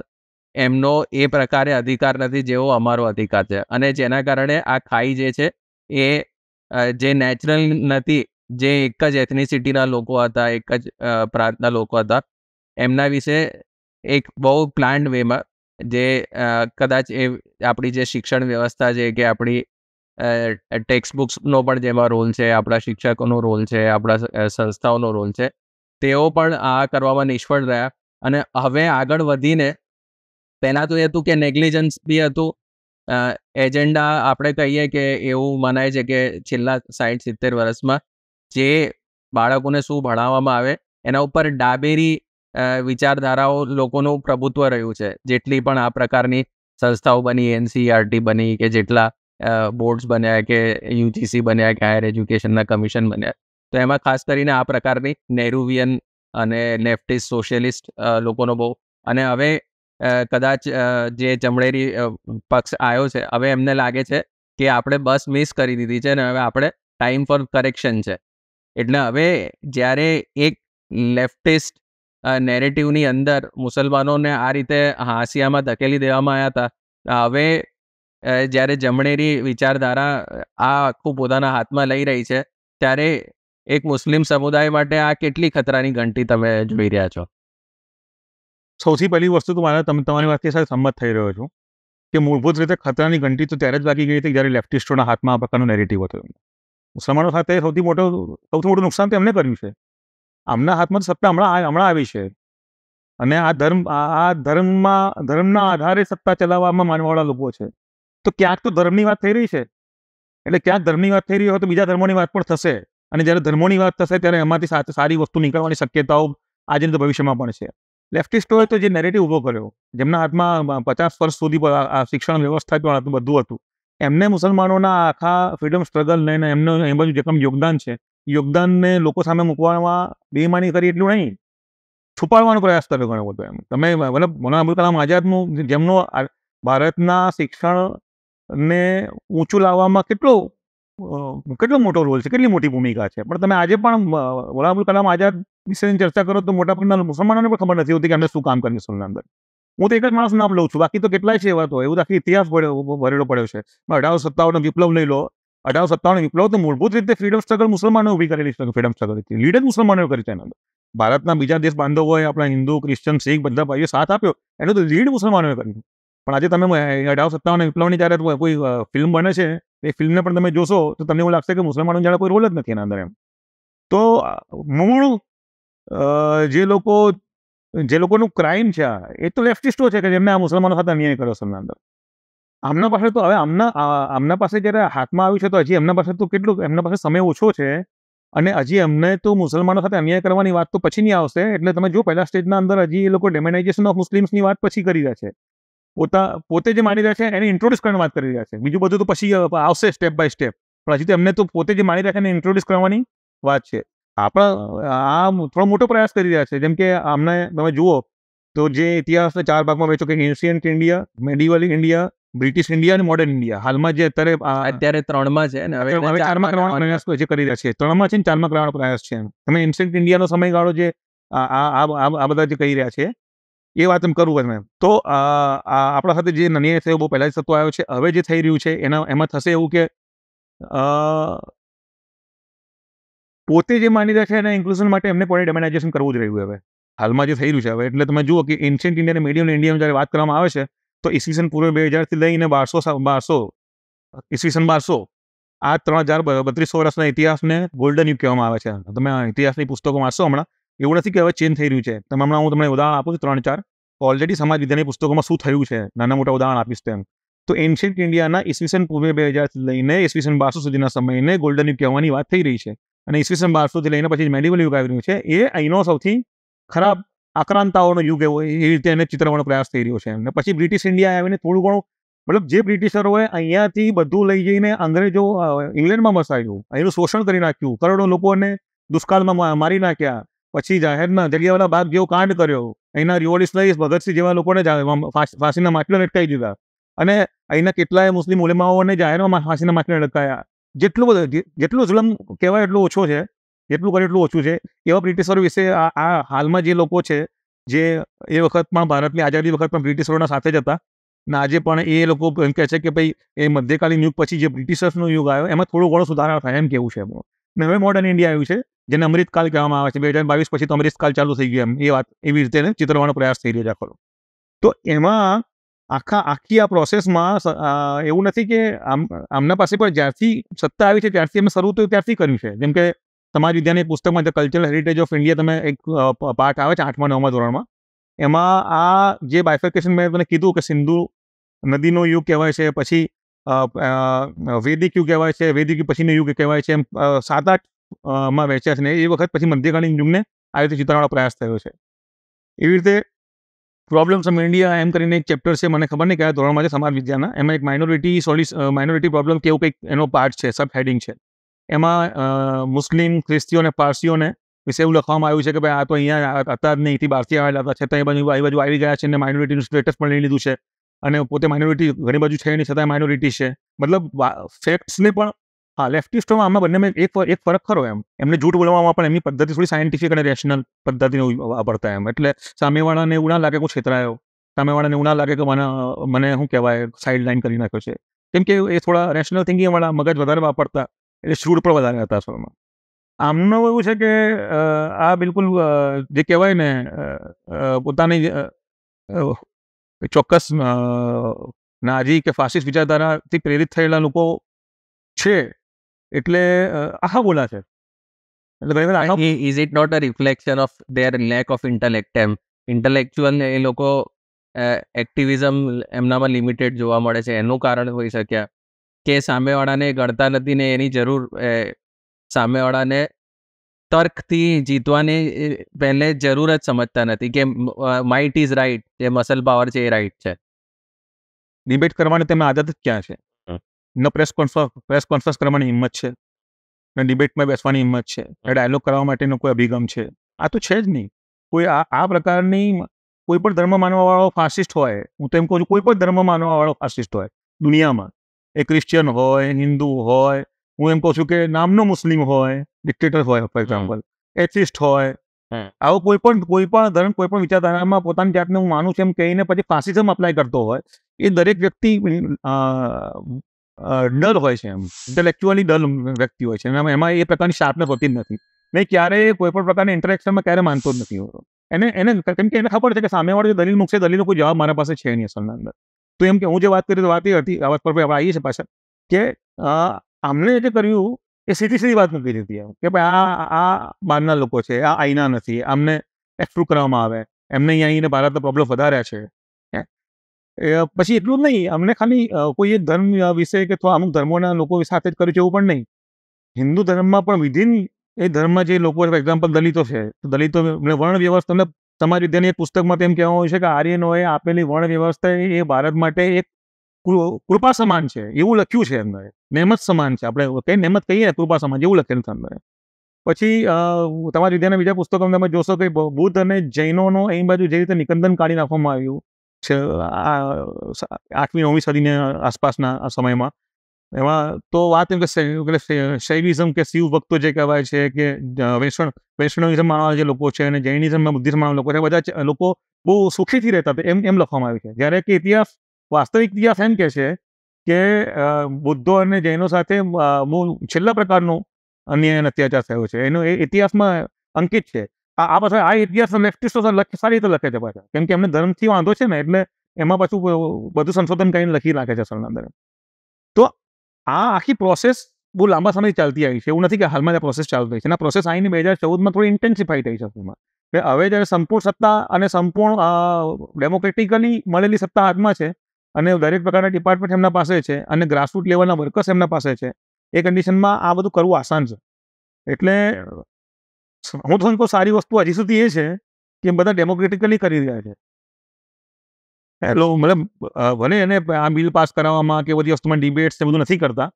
એમનો એ પ્રકારે અધિકાર નથી જેવો અમારો અધિકાર છે અને જેના કારણે આ ખાઈ જે છે એ જે નેચરલ નથી જે એક જ એથનિસિટીના લોકો હતા એક જ પ્રાંતના લોકો હતા એમના વિશે એક બહુ પ્લાન્ડ વેમાં જે કદાચ એ આપણી જે શિક્ષણ વ્યવસ્થા છે કે આપણી ટેક્સ્ટ બુક્સનો પણ જેમાં રોલ છે આપણા શિક્ષકોનો રોલ છે આપણા સંસ્થાઓનો રોલ છે તેઓ પણ આ કરવામાં નિષ્ફળ રહ્યા અને હવે આગળ વધીને પહેલાં તો એ હતું કે નેગ્લિજન્સ બી હતું એજન્ડા આપણે કહીએ કે એવું મનાય છે કે છેલ્લા સાઠ સિત્તેર વર્ષમાં જે બાળકોને શું ભણાવવામાં આવે એના ઉપર ડાબેરી વિચારધારાઓ લોકોનું પ્રભુત્વ રહ્યું છે જેટલી પણ આ પ્રકારની સંસ્થાઓ બની એનસીઆરટી બની કે જેટલા બોર્ડ્સ બન્યા કે યુજીસી બન્યા કે હાયર એજ્યુકેશનના કમિશન બન્યા તો એમાં ખાસ કરીને આ પ્રકારની નેહરુવિયન અને લેફ્ટિસ્ટ સોશિયલિસ્ટ લોકોનો બહુ અને હવે કદાચ જે જમણેરી પક્ષ આવ્યો છે હવે એમને લાગે છે કે આપણે બસ મિસ કરી દીધી છે અને હવે આપણે ટાઈમ ફોર કરેક્શન છે એટલે હવે જ્યારે એક લેફ્ટિસ્ટ નેરેટિવની અંદર મુસલમાનોને આ રીતે હાંસિયામાં ધકેલી દેવામાં આવ્યા હતા હવે જ્યારે જમણેરી વિચારધારા આ આખું પોતાના હાથમાં લઈ રહી છે ત્યારે એક મુસ્લિમ સમુદાય માટે આ કેટલી ખતરાની ઘંટી તમે જોઈ રહ્યા છો સૌથી પહેલી વસ્તુ તો મારે તમે તમારી વાતથી સાથે સંમત થઈ રહ્યો છું કે મૂળભૂત રીતે ખતરાની ઘંટી તો ત્યારે જ વાગી ગઈ હતી જ્યારે લેફ્ટિસ્ટોના હાથમાં આ પ્રકારનો નેરેટિવ હતો મુસલમાનો સાથે સૌથી મોટો સૌથી મોટું નુકસાન તેમને કર્યું છે આમના હાથમાં સત્તા હમણાં હમણાં આવી છે અને આ ધર્મ આ ધર્મમાં ધર્મના આધારે સત્તા ચલાવવામાં માનવાવાળા લોકો છે તો ક્યાંક તો ધર્મની વાત થઈ રહી છે એટલે ક્યાંક ધર્મની વાત થઈ રહી હોય તો બીજા ધર્મોની વાત પણ થશે અને જ્યારે ધર્મોની વાત થશે ત્યારે એમાંથી સારી વસ્તુ નીકળવાની શક્યતાઓ આજે તો ભવિષ્યમાં પણ છે લેફ્ટિસ્ટોએ તો જે નેરેટિવ ઊભો કર્યો જેમના હાથમાં પચાસ વર્ષ સુધી શિક્ષણ વ્યવસ્થા પણ બધું હતું એમને મુસલમાનોના આખા ફ્રીડમ સ્ટ્રગલ લઈને એમનું એ બાજુ જેટલું યોગદાન છે યોગદાનને લોકો સામે મૂકવામાં બેમાની કરી એટલું નહીં છુપાડવાનો પ્રયાસ કર્યો ઘણો બધો એમ તમે મતલબ મોલાના અબુલ કલામ આઝાદનું જેમનો ભારતના શિક્ષણને ઊંચું લાવવામાં કેટલો કેટલો મોટો રોલ છે કેટલી મોટી ભૂમિકા છે પણ તમે આજે પણ મોલા અબુલ કલામ આઝાદ વિશેની ચર્ચા કરો તો મોટાભાગના મુસલમાનોને પણ ખબર નથી હોતી કે એમને શું કામ કર્યું સોલના અંદર હું તો એક જ માણસ નામ લઉં છું બાકી તો કેટલાય છે એવા તો એવું આખી ઇતિહાસ ભર્યો ભરેલો પડ્યો છે અઢારસો સત્તાવનનો વિપ્લવ લઈ લો અઢારસો સત્તાવન વિપ્લવ તો મૂળભૂત રીતે ફ્રીડમ સ્ટ્રગલ મુસલમાનો ઉભી કરેલી ફ્રીડમ સ્ટ્રગલ હતી લીડર મુસલમાનો કરી છે એના ભારતના બીજા દેશ બાંધવ હોય આપણા હિન્દુ ક્રિશ્ચન શીખ બધા ભાઈઓ સાથ આપ્યો એનો તો લીડ મુસલમાનોએ કર્યું પણ આજે તમે અઢારસો સત્તાવન વિપ્લવની જ્યારે કોઈ ફિલ્મ બને છે એ ફિલ્મને પણ તમે જોશો તો તમને એવું લાગશે કે મુસલમાનો જાણે કોઈ રોલ જ નથી એના અંદર એમ તો મૂળ જે લોકો જે લોકોનું ક્રાઇમ છે એ તો લેફ્ટિસ્ટો છે કે જેમને આ મુસલમાનો સાથે અન્યાય કર્યો સમના અંદર આમના પાસે તો હવે આમના આમના પાસે જ્યારે હાથમાં આવ્યું છે તો હજી એમના પાસે તો કેટલું એમના પાસે સમય ઓછો છે અને હજી એમને તો મુસલમાનો સાથે અન્યાય કરવાની વાત તો પછી નહીં આવશે એટલે તમે જો પહેલા સ્ટેજના અંદર હજી એ લોકો ડેમેનાઇઝેશન ઓફ મુસ્લિમ્સની વાત પછી કરી રહ્યા છે પોતા પોતે જે માની રહ્યા છે એને ઇન્ટ્રોડ્યુસ કરવાની વાત કરી રહ્યા છે બીજું બધું તો પછી આવશે સ્ટેપ બાય સ્ટેપ પણ હજી તો એમને તો પોતે જે માની રહ્યા છે એને ઇન્ટ્રોડ્યુસ કરવાની વાત છે આપણા આ થોડો મોટો પ્રયાસ કરી રહ્યા છે જેમ કે આમને તમે જુઓ તો જે ઇતિહાસના ચાર ભાગમાં વેચો કે ancient India medieval India British India અને મોડર્ન ઇન્ડિયા હાલમાં જે અત્યારે અત્યારે ત્રણમાં છે ને હવે ચારમાં કરવાનો પ્રયાસ જે કરી રહ્યા છે ત્રણમાં છે ને ચારમાં કરવાનો પ્રયાસ છે તમે એન્શિયન્ટ ઇન્ડિયાનો સમયગાળો જે આ આ બધા જે કહી રહ્યા છે એ વાત એમ કરું તમે તો આપણા સાથે જે નનિયા થયો બહુ પહેલાં જ થતો આવ્યો છે હવે જે થઈ રહ્યું છે એના એમાં થશે એવું કે પોતે જે માની રહ્યા છે એના ઇન્ક્લુઝન માટે એમને પણ ડેમેનાઇઝેશન કરવું જ રહ્યું હવે હાલમાં જે થઈ રહ્યું છે હવે એટલે તમે જુઓ કે એન્શિયન્ટ ઇન્ડિયા અને મીડિયમ ઇન્ડિયામાં જ્યારે વાત કરવામાં આવે છે તો ઈસવીસન પૂર્વે બે હજારથી લઈને બારસો બારસો ઈસવીસન બારસો આ ત્રણ હજાર બત્રીસો વર્ષના ઇતિહાસને ગોલ્ડન યુગ કહેવામાં આવે છે તમે ઇતિહાસની પુસ્તકો વાંચશો હમણાં એવું નથી કે હવે ચેન્જ થઈ રહ્યું છે તમે હમણાં હું તમને ઉદાહરણ આપું છું ત્રણ ચાર ઓલરેડી સમાજ વિદ્યાની પુસ્તકોમાં શું થયું છે નાના મોટા ઉદાહરણ આપીશ તેમ તો એન્શિયન્ટ ઇન્ડિયાના ઈસવીસન પૂર્વે બે હજારથી લઈને ઈસવીસન બારસો સુધીના સમયને ગોલ્ડન યુગ કહેવાની વાત થઈ રહી છે અને ઈસવીસન બારસોથી લઈને પછી મેડિવલ યુગ આવી રહ્યું છે એ અહીંનો સૌથી ખરાબ આક્રાંતાઓનો યુગ એવો એ રીતે એને ચિત્રવાનો પ્રયાસ થઈ રહ્યો છે અને પછી બ્રિટિશ ઇન્ડિયા આવીને થોડું ઘણું મતલબ જે બ્રિટિશરોએ અહીંયાથી બધું લઈ જઈને અંગ્રેજો ઇંગ્લેન્ડમાં મસાયું અહીંનું શોષણ કરી નાખ્યું કરોડો લોકોને દુષ્કાળમાં મારી નાખ્યા પછી જાહેરના જલિયાવાલા બાગ જેવો કાંડ કર્યો અહીંના લઈ ભગતસિંહ જેવા લોકોને ફાંસીના માટલા લટકાવી દીધા અને અહીંના કેટલાય મુસ્લિમ ઉલેમાઓને જાહેરમાં ફાંસીના માટલા લટકાયા જેટલું બધું જેટલું જુલમ કહેવાય એટલું ઓછો છે જેટલું કરે એટલું ઓછું છે એવા બ્રિટિશરો વિશે આ હાલમાં જે લોકો છે જે એ વખતમાં ભારતની આઝાદી વખત પણ બ્રિટિશરોના સાથે જ હતા ને આજે પણ એ લોકો એમ કહે છે કે ભાઈ એ મધ્યકાલીન યુગ પછી જે બ્રિટિશર્સનો યુગ આવ્યો એમાં થોડો ઘણો સુધારા થાય એમ કેવું છે ને હવે મોડર્ન ઇન્ડિયા આવ્યું છે જેને અમૃતકાલ કહેવામાં આવે છે બે હજાર બાવીસ પછી તો અમૃતકાલ ચાલુ થઈ ગયું એમ એ વાત એવી રીતે ચિતરવાનો પ્રયાસ થઈ રહ્યો છે આખો તો એમાં આખા આખી આ પ્રોસેસમાં એવું નથી કે આમ આમના પાસે પણ જ્યારથી સત્તા આવી છે ત્યારથી અમે શરૂ થયું ત્યારથી કર્યું છે જેમ કે તમારી વિદ્યાની પુસ્તકમાં જે કલ્ચરલ હેરિટેજ ઓફ ઇન્ડિયા તમે એક પાર્ટ આવે છે આઠમા નવમા ધોરણમાં એમાં આ જે બાયફેકેશન મેં તમને કીધું કે સિંધુ નદીનો યુગ કહેવાય છે પછી વેદિક યુગ કહેવાય છે વેદિક પછીનો યુગ કહેવાય છે એમ સાત આઠમાં વહેંચ્યા છે ને એ વખત પછી મધ્યકાલીન યુગને આવી રીતે ચિતારવાનો પ્રયાસ થયો છે એવી રીતે પ્રોબ્લેમ્સ ઓફ ઇન્ડિયા એમ કરીને એક ચેપ્ટર છે મને ખબર નહીં કયા ધોરણમાં છે સમાજ વિદ્યાના એમાં એક માઇનોરિટી સોલ્યુસ માઇનોરિટી પ્રોબ્લેમ કેવું કંઈક એનો પાર્ટ છે સબ હેડિંગ છે એમાં મુસ્લિમ ખ્રિસ્તીઓ અને પારસીઓને વિશે એવું લખવામાં આવ્યું છે કે ભાઈ આ તો અહીંયા હતા જ નહીં બહારથી આવેલા હતા છતાં એ બાજુ એ બાજુ આવી ગયા છે અને માઇનોરિટીનું સ્ટેટસ પણ લઈ લીધું છે અને પોતે માઇનોરિટી ઘણી બાજુ છે નહીં છતાં માઇનોરિટી છે મતલબ ફેક્ટ્સને પણ હા લેફ્ટિસ્ટોમાં આમાં બંનેમાં એક એક ફરક ખરો એમ એમને જૂઠ બોલવામાં પણ એમની પદ્ધતિ થોડી સાયન્ટિફિક અને રેશનલ પદ્ધતિને વાપરતા એમ એટલે સામેવાળાને એવું ના લાગે કે હું છેતરાયો સામેવાળાને એવું ના લાગે કે મને મને શું કહેવાય સાઈડ લાઈન કરી નાખ્યો છે કેમ કે એ થોડા રેશનલ થિંકિંગવાળા મગજ વધારે વાપરતા એટલે શ્રૂડ પણ વધારે હતા સ્વરમાં આમનું એવું છે કે આ બિલકુલ જે કહેવાય ને પોતાની ચોક્કસ નાજી કે ફાસિસ્ટ વિચારધારાથી પ્રેરિત થયેલા લોકો છે એટલે આખા બોલા છે is it not a reflection of their lack of intellect એમ ઇન્ટેલેક્ચ્યુઅલ એ લોકો એક્ટિવિઝમ એમનામાં લિમિટેડ જોવા મળે છે એનું કારણ હોઈ શક્યા કે સામેવાળાને ગણતા નથી ને એની જરૂર સામેવાળાને તર્કથી જીતવાની પહેલે જરૂર જ સમજતા નથી કે માઇટ ઇઝ રાઇટ જે મસલ પાવર છે એ રાઈટ છે ડિબેટ કરવાની તમે આદત જ ક્યાં છે ન પ્રેસ કોન્ફરન્સ પ્રેસ કોન્ફરન્સ કરવાની હિંમત છે ને ડિબેટમાં બેસવાની હિંમત છે ન ડાયલોગ કરવા માટેનો કોઈ અભિગમ છે આ તો છે જ નહીં કોઈ આ આ પ્રકારની કોઈ પણ ધર્મ માનવાવાળો ફાસિસ્ટ હોય હું તો એમ કહું છું કોઈ પણ ધર્મ માનવાવાળો ફાસિસ્ટ હોય દુનિયામાં એ ક્રિશ્ચિયન હોય હિન્દુ હોય હું એમ કહું છું કે નામનો મુસ્લિમ હોય ડિક્ટેટર હોય ફોર એક્ઝામ્પલ એથિસ્ટ હોય આવો કોઈ પણ કોઈ પણ ધર્મ કોઈ પણ વિચારધારામાં પોતાની જાતને હું માનું છું એમ કહીને પછી ફાસિઝમ અપ્લાય કરતો હોય એ દરેક વ્યક્તિ ડર હોય છે એમ ઇન્ટેલેક્ચ્યુઅલી ડર વ્યક્તિ હોય છે અને એમાં એ પ્રકારની શાર્પનેસ હોતી જ નથી મેં ક્યારેય કોઈ પણ પ્રકારની ઇન્ટરેક્શનમાં ક્યારે માનતો જ નથી હોતો એને એને કેમ કે એને ખબર છે કે સામેવાળો જે દલીલ મૂકશે દલીલનો કોઈ જવાબ મારા પાસે છે નહીં અસલના અંદર તો એમ કે હું જે વાત કરી વાત એ હતી આ વાત પર આવીએ છીએ પાછળ કે આમને જે કર્યું એ સીધી સીધી વાત નથી દીધી એમ કે ભાઈ આ આ બહારના લોકો છે આ આઈના નથી આમને એક્સપ્લુર કરવામાં આવે એમને અહીંયા આવીને ભારતના પ્રોબ્લેમ વધાર્યા છે પછી એટલું જ નહીં અમને ખાલી કોઈ એક ધર્મ વિશે કે અથવા અમુક ધર્મોના લોકો સાથે જ કર્યું છે એવું પણ નહીં હિન્દુ ધર્મમાં પણ વિધિન એ ધર્મમાં જે લોકો એક્ઝામ્પલ દલિતો છે તો દલિતો વર્ણ વ્યવસ્થા તમને તમારી વિદ્યાની એક પુસ્તકમાં તેમ કહેવામાં આવ્યું છે કે આર્યનોએ આપેલી વર્ણ વ્યવસ્થા એ ભારત માટે એક કૃપા સમાન છે એવું લખ્યું છે અંદર નેમત સમાન છે આપણે કઈ નેમત કહીએ કૃપા સમાન એવું લખેલું છે અંદર પછી તમારી વિદ્યાના બીજા પુસ્તકો તમે જોશો કે બુદ્ધ અને જૈનોનો અહીં બાજુ જે રીતે નિકંદન કાઢી નાખવામાં આવ્યું આઠમી નવમી સદીને આસપાસના સમયમાં એમાં તો વાત એમ કે શૈવિઝમ કે શિવ ભક્તો જે કહેવાય છે કે વૈષ્ણવ વૈષ્ણવિઝમવાળા જે લોકો છે અને જૈનિઝમમાં બુદ્ધિઝમવાળા લોકો છે બધા લોકો બહુ સુખીથી રહેતા હતા એમ એમ લખવામાં આવ્યું છે જ્યારે કે ઇતિહાસ વાસ્તવિક ઇતિહાસ એમ કહે છે કે બુદ્ધો અને જૈનો સાથે છેલ્લા પ્રકારનો અન્યાય અને અત્યાચાર થયો છે એનો એ ઇતિહાસમાં અંકિત છે આ પાછા આ ઇતિહાસ લેફ્ટિસ્ટો સારી રીતે લખે છે પાછા કેમ કે એમને ધર્મથી વાંધો છે ને એટલે એમાં પાછું બધું સંશોધન કરીને લખી નાખે છે અસલના અંદર તો આ આખી પ્રોસેસ બહુ લાંબા સમયથી ચાલતી આવી છે એવું નથી કે હાલમાં આ પ્રોસેસ ચાલુ થઈ છે આ પ્રોસેસ આવીને બે હજાર ચૌદમાં થોડી ઇન્ટેન્સિફાઈ થઈ છે અસલમાં કે હવે જ્યારે સંપૂર્ણ સત્તા અને સંપૂર્ણ ડેમોક્રેટિકલી મળેલી સત્તા હાથમાં છે અને દરેક પ્રકારના ડિપાર્ટમેન્ટ એમના પાસે છે અને ગ્રાસરૂટ લેવલના વર્કર્સ એમના પાસે છે એ કન્ડિશનમાં આ બધું કરવું આસાન છે એટલે હું તમને કહું સારી વસ્તુ હજી સુધી એ છે કે બધા ડેમોક્રેટિકલી કરી રહ્યા છે હેલો મતલબ ભલે એને આ બિલ પાસ કરાવવામાં કે બધી વસ્તુમાં ડિબેટ્સ ને બધું નથી કરતા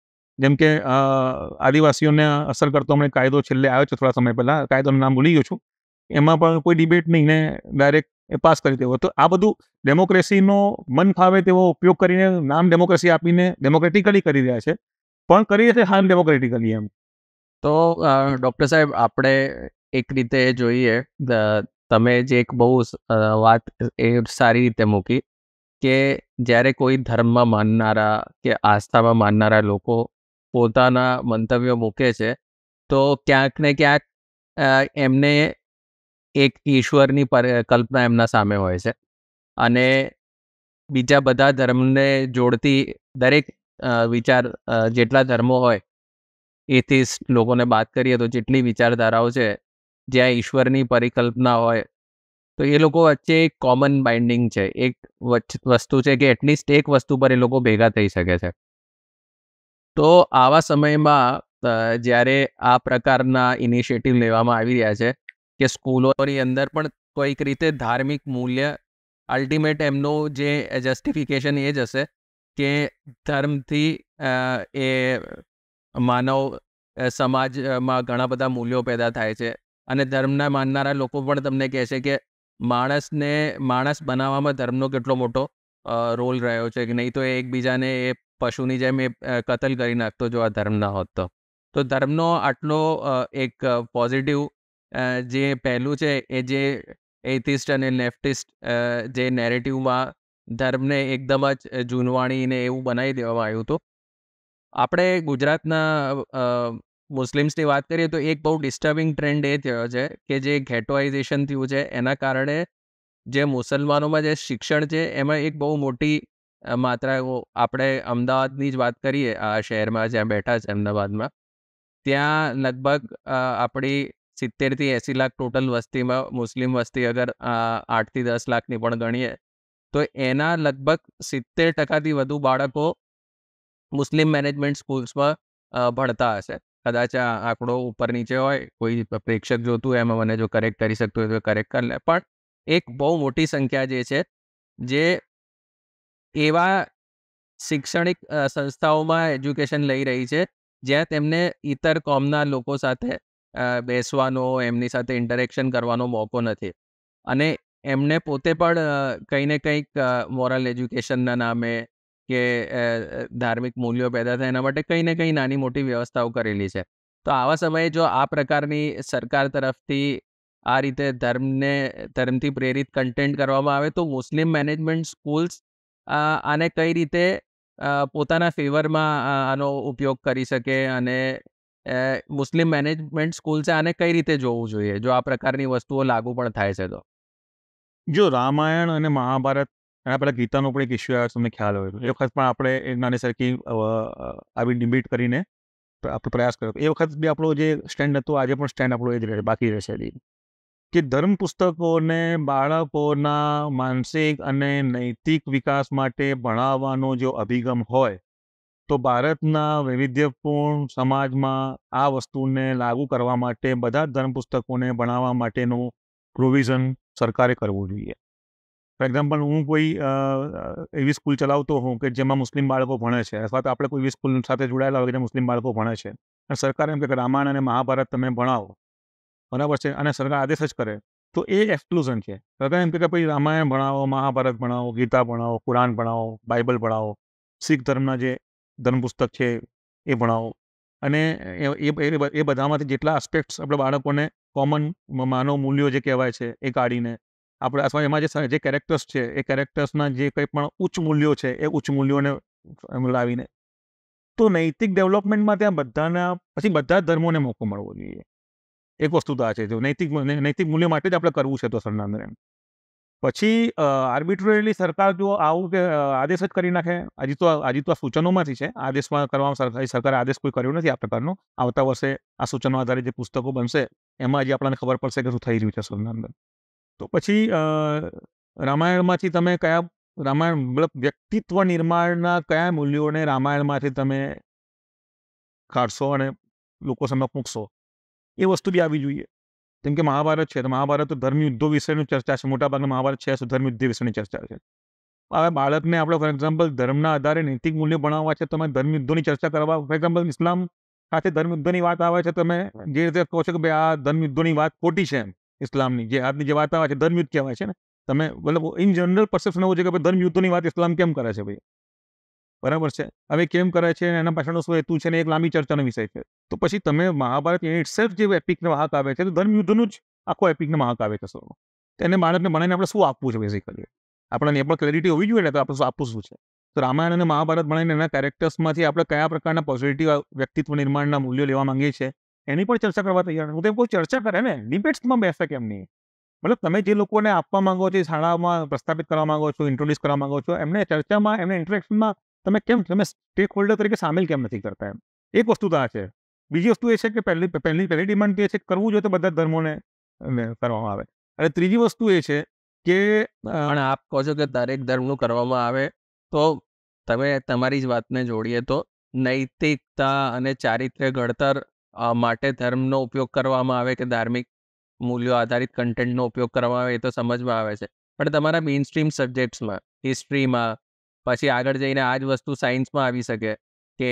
જેમ કે આદિવાસીઓને અસર કરતો હમણાં કાયદો છેલ્લે આવ્યો છે થોડા સમય પહેલાં કાયદોનું નામ ભૂલી ગયો છું એમાં પણ કોઈ ડિબેટ નહીં ને ડાયરેક્ટ એ પાસ કરી દેવો તો આ બધું ડેમોક્રેસીનો મન ફાવે તેવો ઉપયોગ કરીને નામ ડેમોક્રેસી આપીને ડેમોક્રેટિકલી કરી રહ્યા છે પણ કરી છે હાર્મ ડેમોક્રેટિકલી એમ તો ડૉક્ટર સાહેબ આપણે એક રીતે જોઈએ તમે જે એક બહુ વાત એ સારી રીતે મૂકી કે જ્યારે કોઈ ધર્મમાં માનનારા કે આસ્થામાં માનનારા લોકો પોતાના મંતવ્યો મૂકે છે તો ક્યાંક ને ક્યાંક એમને એક ઈશ્વરની કલ્પના એમના સામે હોય છે અને બીજા બધા ધર્મને જોડતી દરેક વિચાર જેટલા ધર્મો હોય એથિસ્ટ લોકોને વાત કરીએ તો જેટલી વિચારધારાઓ છે જ્યાં ઈશ્વરની પરિકલ્પના હોય તો એ લોકો વચ્ચે એક કોમન બાઇન્ડિંગ છે એક વસ્તુ છે કે એટલીસ્ટ એક વસ્તુ પર એ લોકો ભેગા થઈ શકે છે તો આવા સમયમાં જ્યારે આ પ્રકારના ઇનિશિયેટિવ લેવામાં આવી રહ્યા છે કે સ્કૂલોની અંદર પણ કોઈક રીતે ધાર્મિક મૂલ્ય અલ્ટિમેટ એમનું જે જસ્ટિફિકેશન એ જ હશે કે ધર્મથી એ માનવ સમાજમાં ઘણા બધા મૂલ્યો પેદા થાય છે અને ધર્મના માનનારા લોકો પણ તમને કહે છે કે માણસને માણસ બનાવવામાં ધર્મનો કેટલો મોટો રોલ રહ્યો છે કે નહીં તો એકબીજાને એ પશુની જેમ એ કતલ કરી નાખતો જો આ ધર્મ ના હોત તો તો ધર્મનો આટલો એક પોઝિટિવ જે પહેલું છે એ જે એથિસ્ટ અને લેફ્ટિસ્ટ જે નેરેટિવમાં ધર્મને એકદમ જ જૂનવાણીને એવું બનાવી દેવામાં આવ્યું હતું આપણે ગુજરાતના મુસ્લિમ્સની વાત કરીએ તો એક બહુ ડિસ્ટર્બિંગ ટ્રેન્ડ એ થયો છે કે જે ઘેટોઆઇઝેશન થયું છે એના કારણે જે મુસલમાનોમાં જે શિક્ષણ છે એમાં એક બહુ મોટી માત્રા આપણે અમદાવાદની જ વાત કરીએ આ શહેરમાં જ્યાં બેઠા છે અમદાવાદમાં ત્યાં લગભગ આપણી સિત્તેરથી એંસી લાખ ટોટલ વસ્તીમાં મુસ્લિમ વસ્તી અગર આઠથી દસ લાખની પણ ગણીએ તો એના લગભગ સિત્તેર ટકાથી વધુ બાળકો મુસ્લિમ મેનેજમેન્ટ સ્કૂલ્સમાં ભણતા હશે કદાચ આ આંકડો ઉપર નીચે હોય કોઈ પ્રેક્ષક જોતું એમાં મને જો કરેક્ટ કરી શકતું હોય તો કરેક્ટ કરી લે પણ એક બહુ મોટી સંખ્યા જે છે જે એવા શૈક્ષણિક સંસ્થાઓમાં એજ્યુકેશન લઈ રહી છે જ્યાં તેમને ઇતર કોમના લોકો સાથે બેસવાનો એમની સાથે ઇન્ટરેક્શન કરવાનો મોકો નથી અને એમને પોતે પણ કંઈ ને કંઈક મોરલ એજ્યુકેશનના નામે કે ધાર્મિક મૂલ્યો પેદા થાય એના માટે કંઈ ને કંઈ નાની મોટી વ્યવસ્થાઓ કરેલી છે તો આવા સમયે જો આ પ્રકારની સરકાર તરફથી આ રીતે ધર્મને ધર્મથી પ્રેરિત કન્ટેન્ટ કરવામાં આવે તો મુસ્લિમ મેનેજમેન્ટ સ્કૂલ્સ આને કઈ રીતે પોતાના ફેવરમાં આનો ઉપયોગ કરી શકે અને મુસ્લિમ મેનેજમેન્ટ સ્કૂલ્સે આને કઈ રીતે જોવું જોઈએ જો આ પ્રકારની વસ્તુઓ લાગુ પણ થાય છે તો જો રામાયણ અને મહાભારત એના પહેલાં ગીતાનો પણ એક ઇસ્યુ આવ્યો તમને ખ્યાલ હોય એ વખત પણ આપણે એ નાની સરખી આવી ડિબેટ કરીને આપણે પ્રયાસ કર્યો એ વખત બી આપણો જે સ્ટેન્ડ હતો આજે પણ સ્ટેન્ડ આપણો એ જ રહે બાકી રહેશે કે ધર્મ પુસ્તકોને બાળકોના માનસિક અને નૈતિક વિકાસ માટે ભણાવવાનો જો અભિગમ હોય તો ભારતના વૈવિધ્યપૂર્ણ સમાજમાં આ વસ્તુને લાગુ કરવા માટે બધા ધર્મ પુસ્તકોને ભણાવવા માટેનું પ્રોવિઝન સરકારે કરવું જોઈએ ફોર એક્ઝામ્પલ હું કોઈ એવી સ્કૂલ ચલાવતો હોઉં કે જેમાં મુસ્લિમ બાળકો ભણે છે અથવા તો આપણે કોઈ એવી સ્કૂલ સાથે જોડાયેલા હોય કે મુસ્લિમ બાળકો ભણે છે અને સરકાર એમ કે રામાયણ અને મહાભારત તમે ભણાવો બરાબર છે અને સરકાર આદેશ જ કરે તો એ એક્સક્લુઝન છે સરકાર એમ કે ભાઈ રામાયણ ભણાવો મહાભારત ભણાવો ગીતા ભણાવો કુરાન ભણાવો બાઇબલ ભણાવો શીખ ધર્મના જે ધર્મપુસ્તક છે એ ભણાવો અને એ બધામાંથી જેટલા આસ્પેક્ટ્સ આપણે બાળકોને કોમન માનવ મૂલ્યો જે કહેવાય છે એ કાઢીને આપણે અથવા એમાં જે જે કેરેક્ટર્સ છે એ કેરેક્ટર્સના જે કંઈ પણ ઉચ્ચ મૂલ્યો છે એ ઉચ્ચ મૂલ્યોને લાવીને તો નૈતિક ડેવલપમેન્ટમાં ત્યાં બધાના પછી બધા ધર્મોને મોકો મળવો જોઈએ એક વસ્તુ તો આ છે જો નૈતિક નૈતિક મૂલ્ય માટે જ આપણે કરવું છે તો સરનાંદર એમ પછી આર્બિટ્રરીલી સરકાર જો આવું કે આદેશ જ કરી નાખે હજી તો હજી તો આ સૂચનોમાંથી છે આદેશમાં કરવામાં સરકારે આદેશ કોઈ કર્યો નથી આ પ્રકારનો આવતા વર્ષે આ સૂચનો આધારે જે પુસ્તકો બનશે એમાં હજી આપણને ખબર પડશે કે શું થઈ રહ્યું છે સરનાંદર તો પછી રામાયણમાંથી તમે કયા રામાયણ મતલબ વ્યક્તિત્વ નિર્માણના કયા મૂલ્યોને રામાયણમાંથી તમે કાઢશો અને લોકો સામે મૂકશો એ વસ્તુ બી આવી જોઈએ કેમ કે મહાભારત છે તો મહાભારત તો ધર્મયુદ્ધો વિશેની ચર્ચા છે મોટાભાગના મહાભારત છે ધર્મ યુદ્ધ વિશેની ચર્ચા છે હવે બાળકને આપણે ફોર એક્ઝામ્પલ ધર્મના આધારે નૈતિક મૂલ્ય ભણાવવા છે તમે ધર્મ ધર્મયુદ્ધોની ચર્ચા કરવા ફોર એક્ઝામ્પલ ઇસ્લામ સાથે ધર્મ ધર્મયુદ્ધની વાત આવે છે તમે જે રીતે કહો છો કે ભાઈ આ યુદ્ધોની વાત ખોટી છે એમ ઇસ્લામની જે આજની જે વાત આવે છે ધર્મયુદ્ધ કહેવાય છે ને તમે મતલબ ઇન જનરલ પરસેપ્શન એવું છે કે ભાઈ ધર્મયુદ્ધોની વાત ઇસ્લામ કેમ કરે છે ભાઈ બરાબર છે હવે કેમ કરે છે એના પાછળનો શું હેતુ છે ને એક લાંબી ચર્ચાનો વિષય છે તો પછી તમે મહાભારત ઇટ સેલ્ફ જે એપિકને વાહક આવે છે તો ધર્મયુદ્ધનું જ આખો એપિકને વાહક આવે છે સૌનો એને બાળકને ભણાવીને આપણે શું આપવું છે બેઝિકલી આપણને એ પણ ક્લેરિટી હોવી જોઈએ ને તો આપણે શું આપવું શું છે તો રામાયણ અને મહાભારત ભણાવીને એના કેરેક્ટર્સમાંથી આપણે કયા પ્રકારના પોઝિટિવ વ્યક્તિત્વ નિર્માણના મૂલ્યો લેવા માંગીએ છીએ એની પણ ચર્ચા કરવા તૈયાર હું તો કોઈ ચર્ચા કરે ને ડિબેટ્સમાં બેસે કેમ નહીં મતલબ તમે જે લોકોને આપવા માંગો છો શાળામાં પ્રસ્થાપિત કરવા માંગો છો ઇન્ટ્રોડ્યુસ કરવા માંગો છો એમને ચર્ચામાં એમને ઇન્ટરેક્શનમાં તમે કેમ તમે સ્ટેક હોલ્ડર તરીકે સામેલ કેમ નથી કરતા એમ એક વસ્તુ તો આ છે બીજી વસ્તુ એ છે કે પહેલી પહેલી પહેલી ડિમાન્ડ એ છે કે કરવું જોઈએ તો બધા ધર્મોને કરવામાં આવે અને ત્રીજી વસ્તુ એ છે કે પણ આપ કહો છો કે દરેક ધર્મનું કરવામાં આવે તો તમે તમારી જ વાતને જોડીએ તો નૈતિકતા અને ચારિત્ર્ય ઘડતર માટે ધર્મનો ઉપયોગ કરવામાં આવે કે ધાર્મિક મૂલ્યો આધારિત કન્ટેન્ટનો ઉપયોગ કરવામાં આવે એ તો સમજમાં આવે છે પણ તમારા મેઇન સ્ટ્રીમ સબ્જેક્ટ્સમાં હિસ્ટ્રીમાં પછી આગળ જઈને આ જ વસ્તુ સાયન્સમાં આવી શકે કે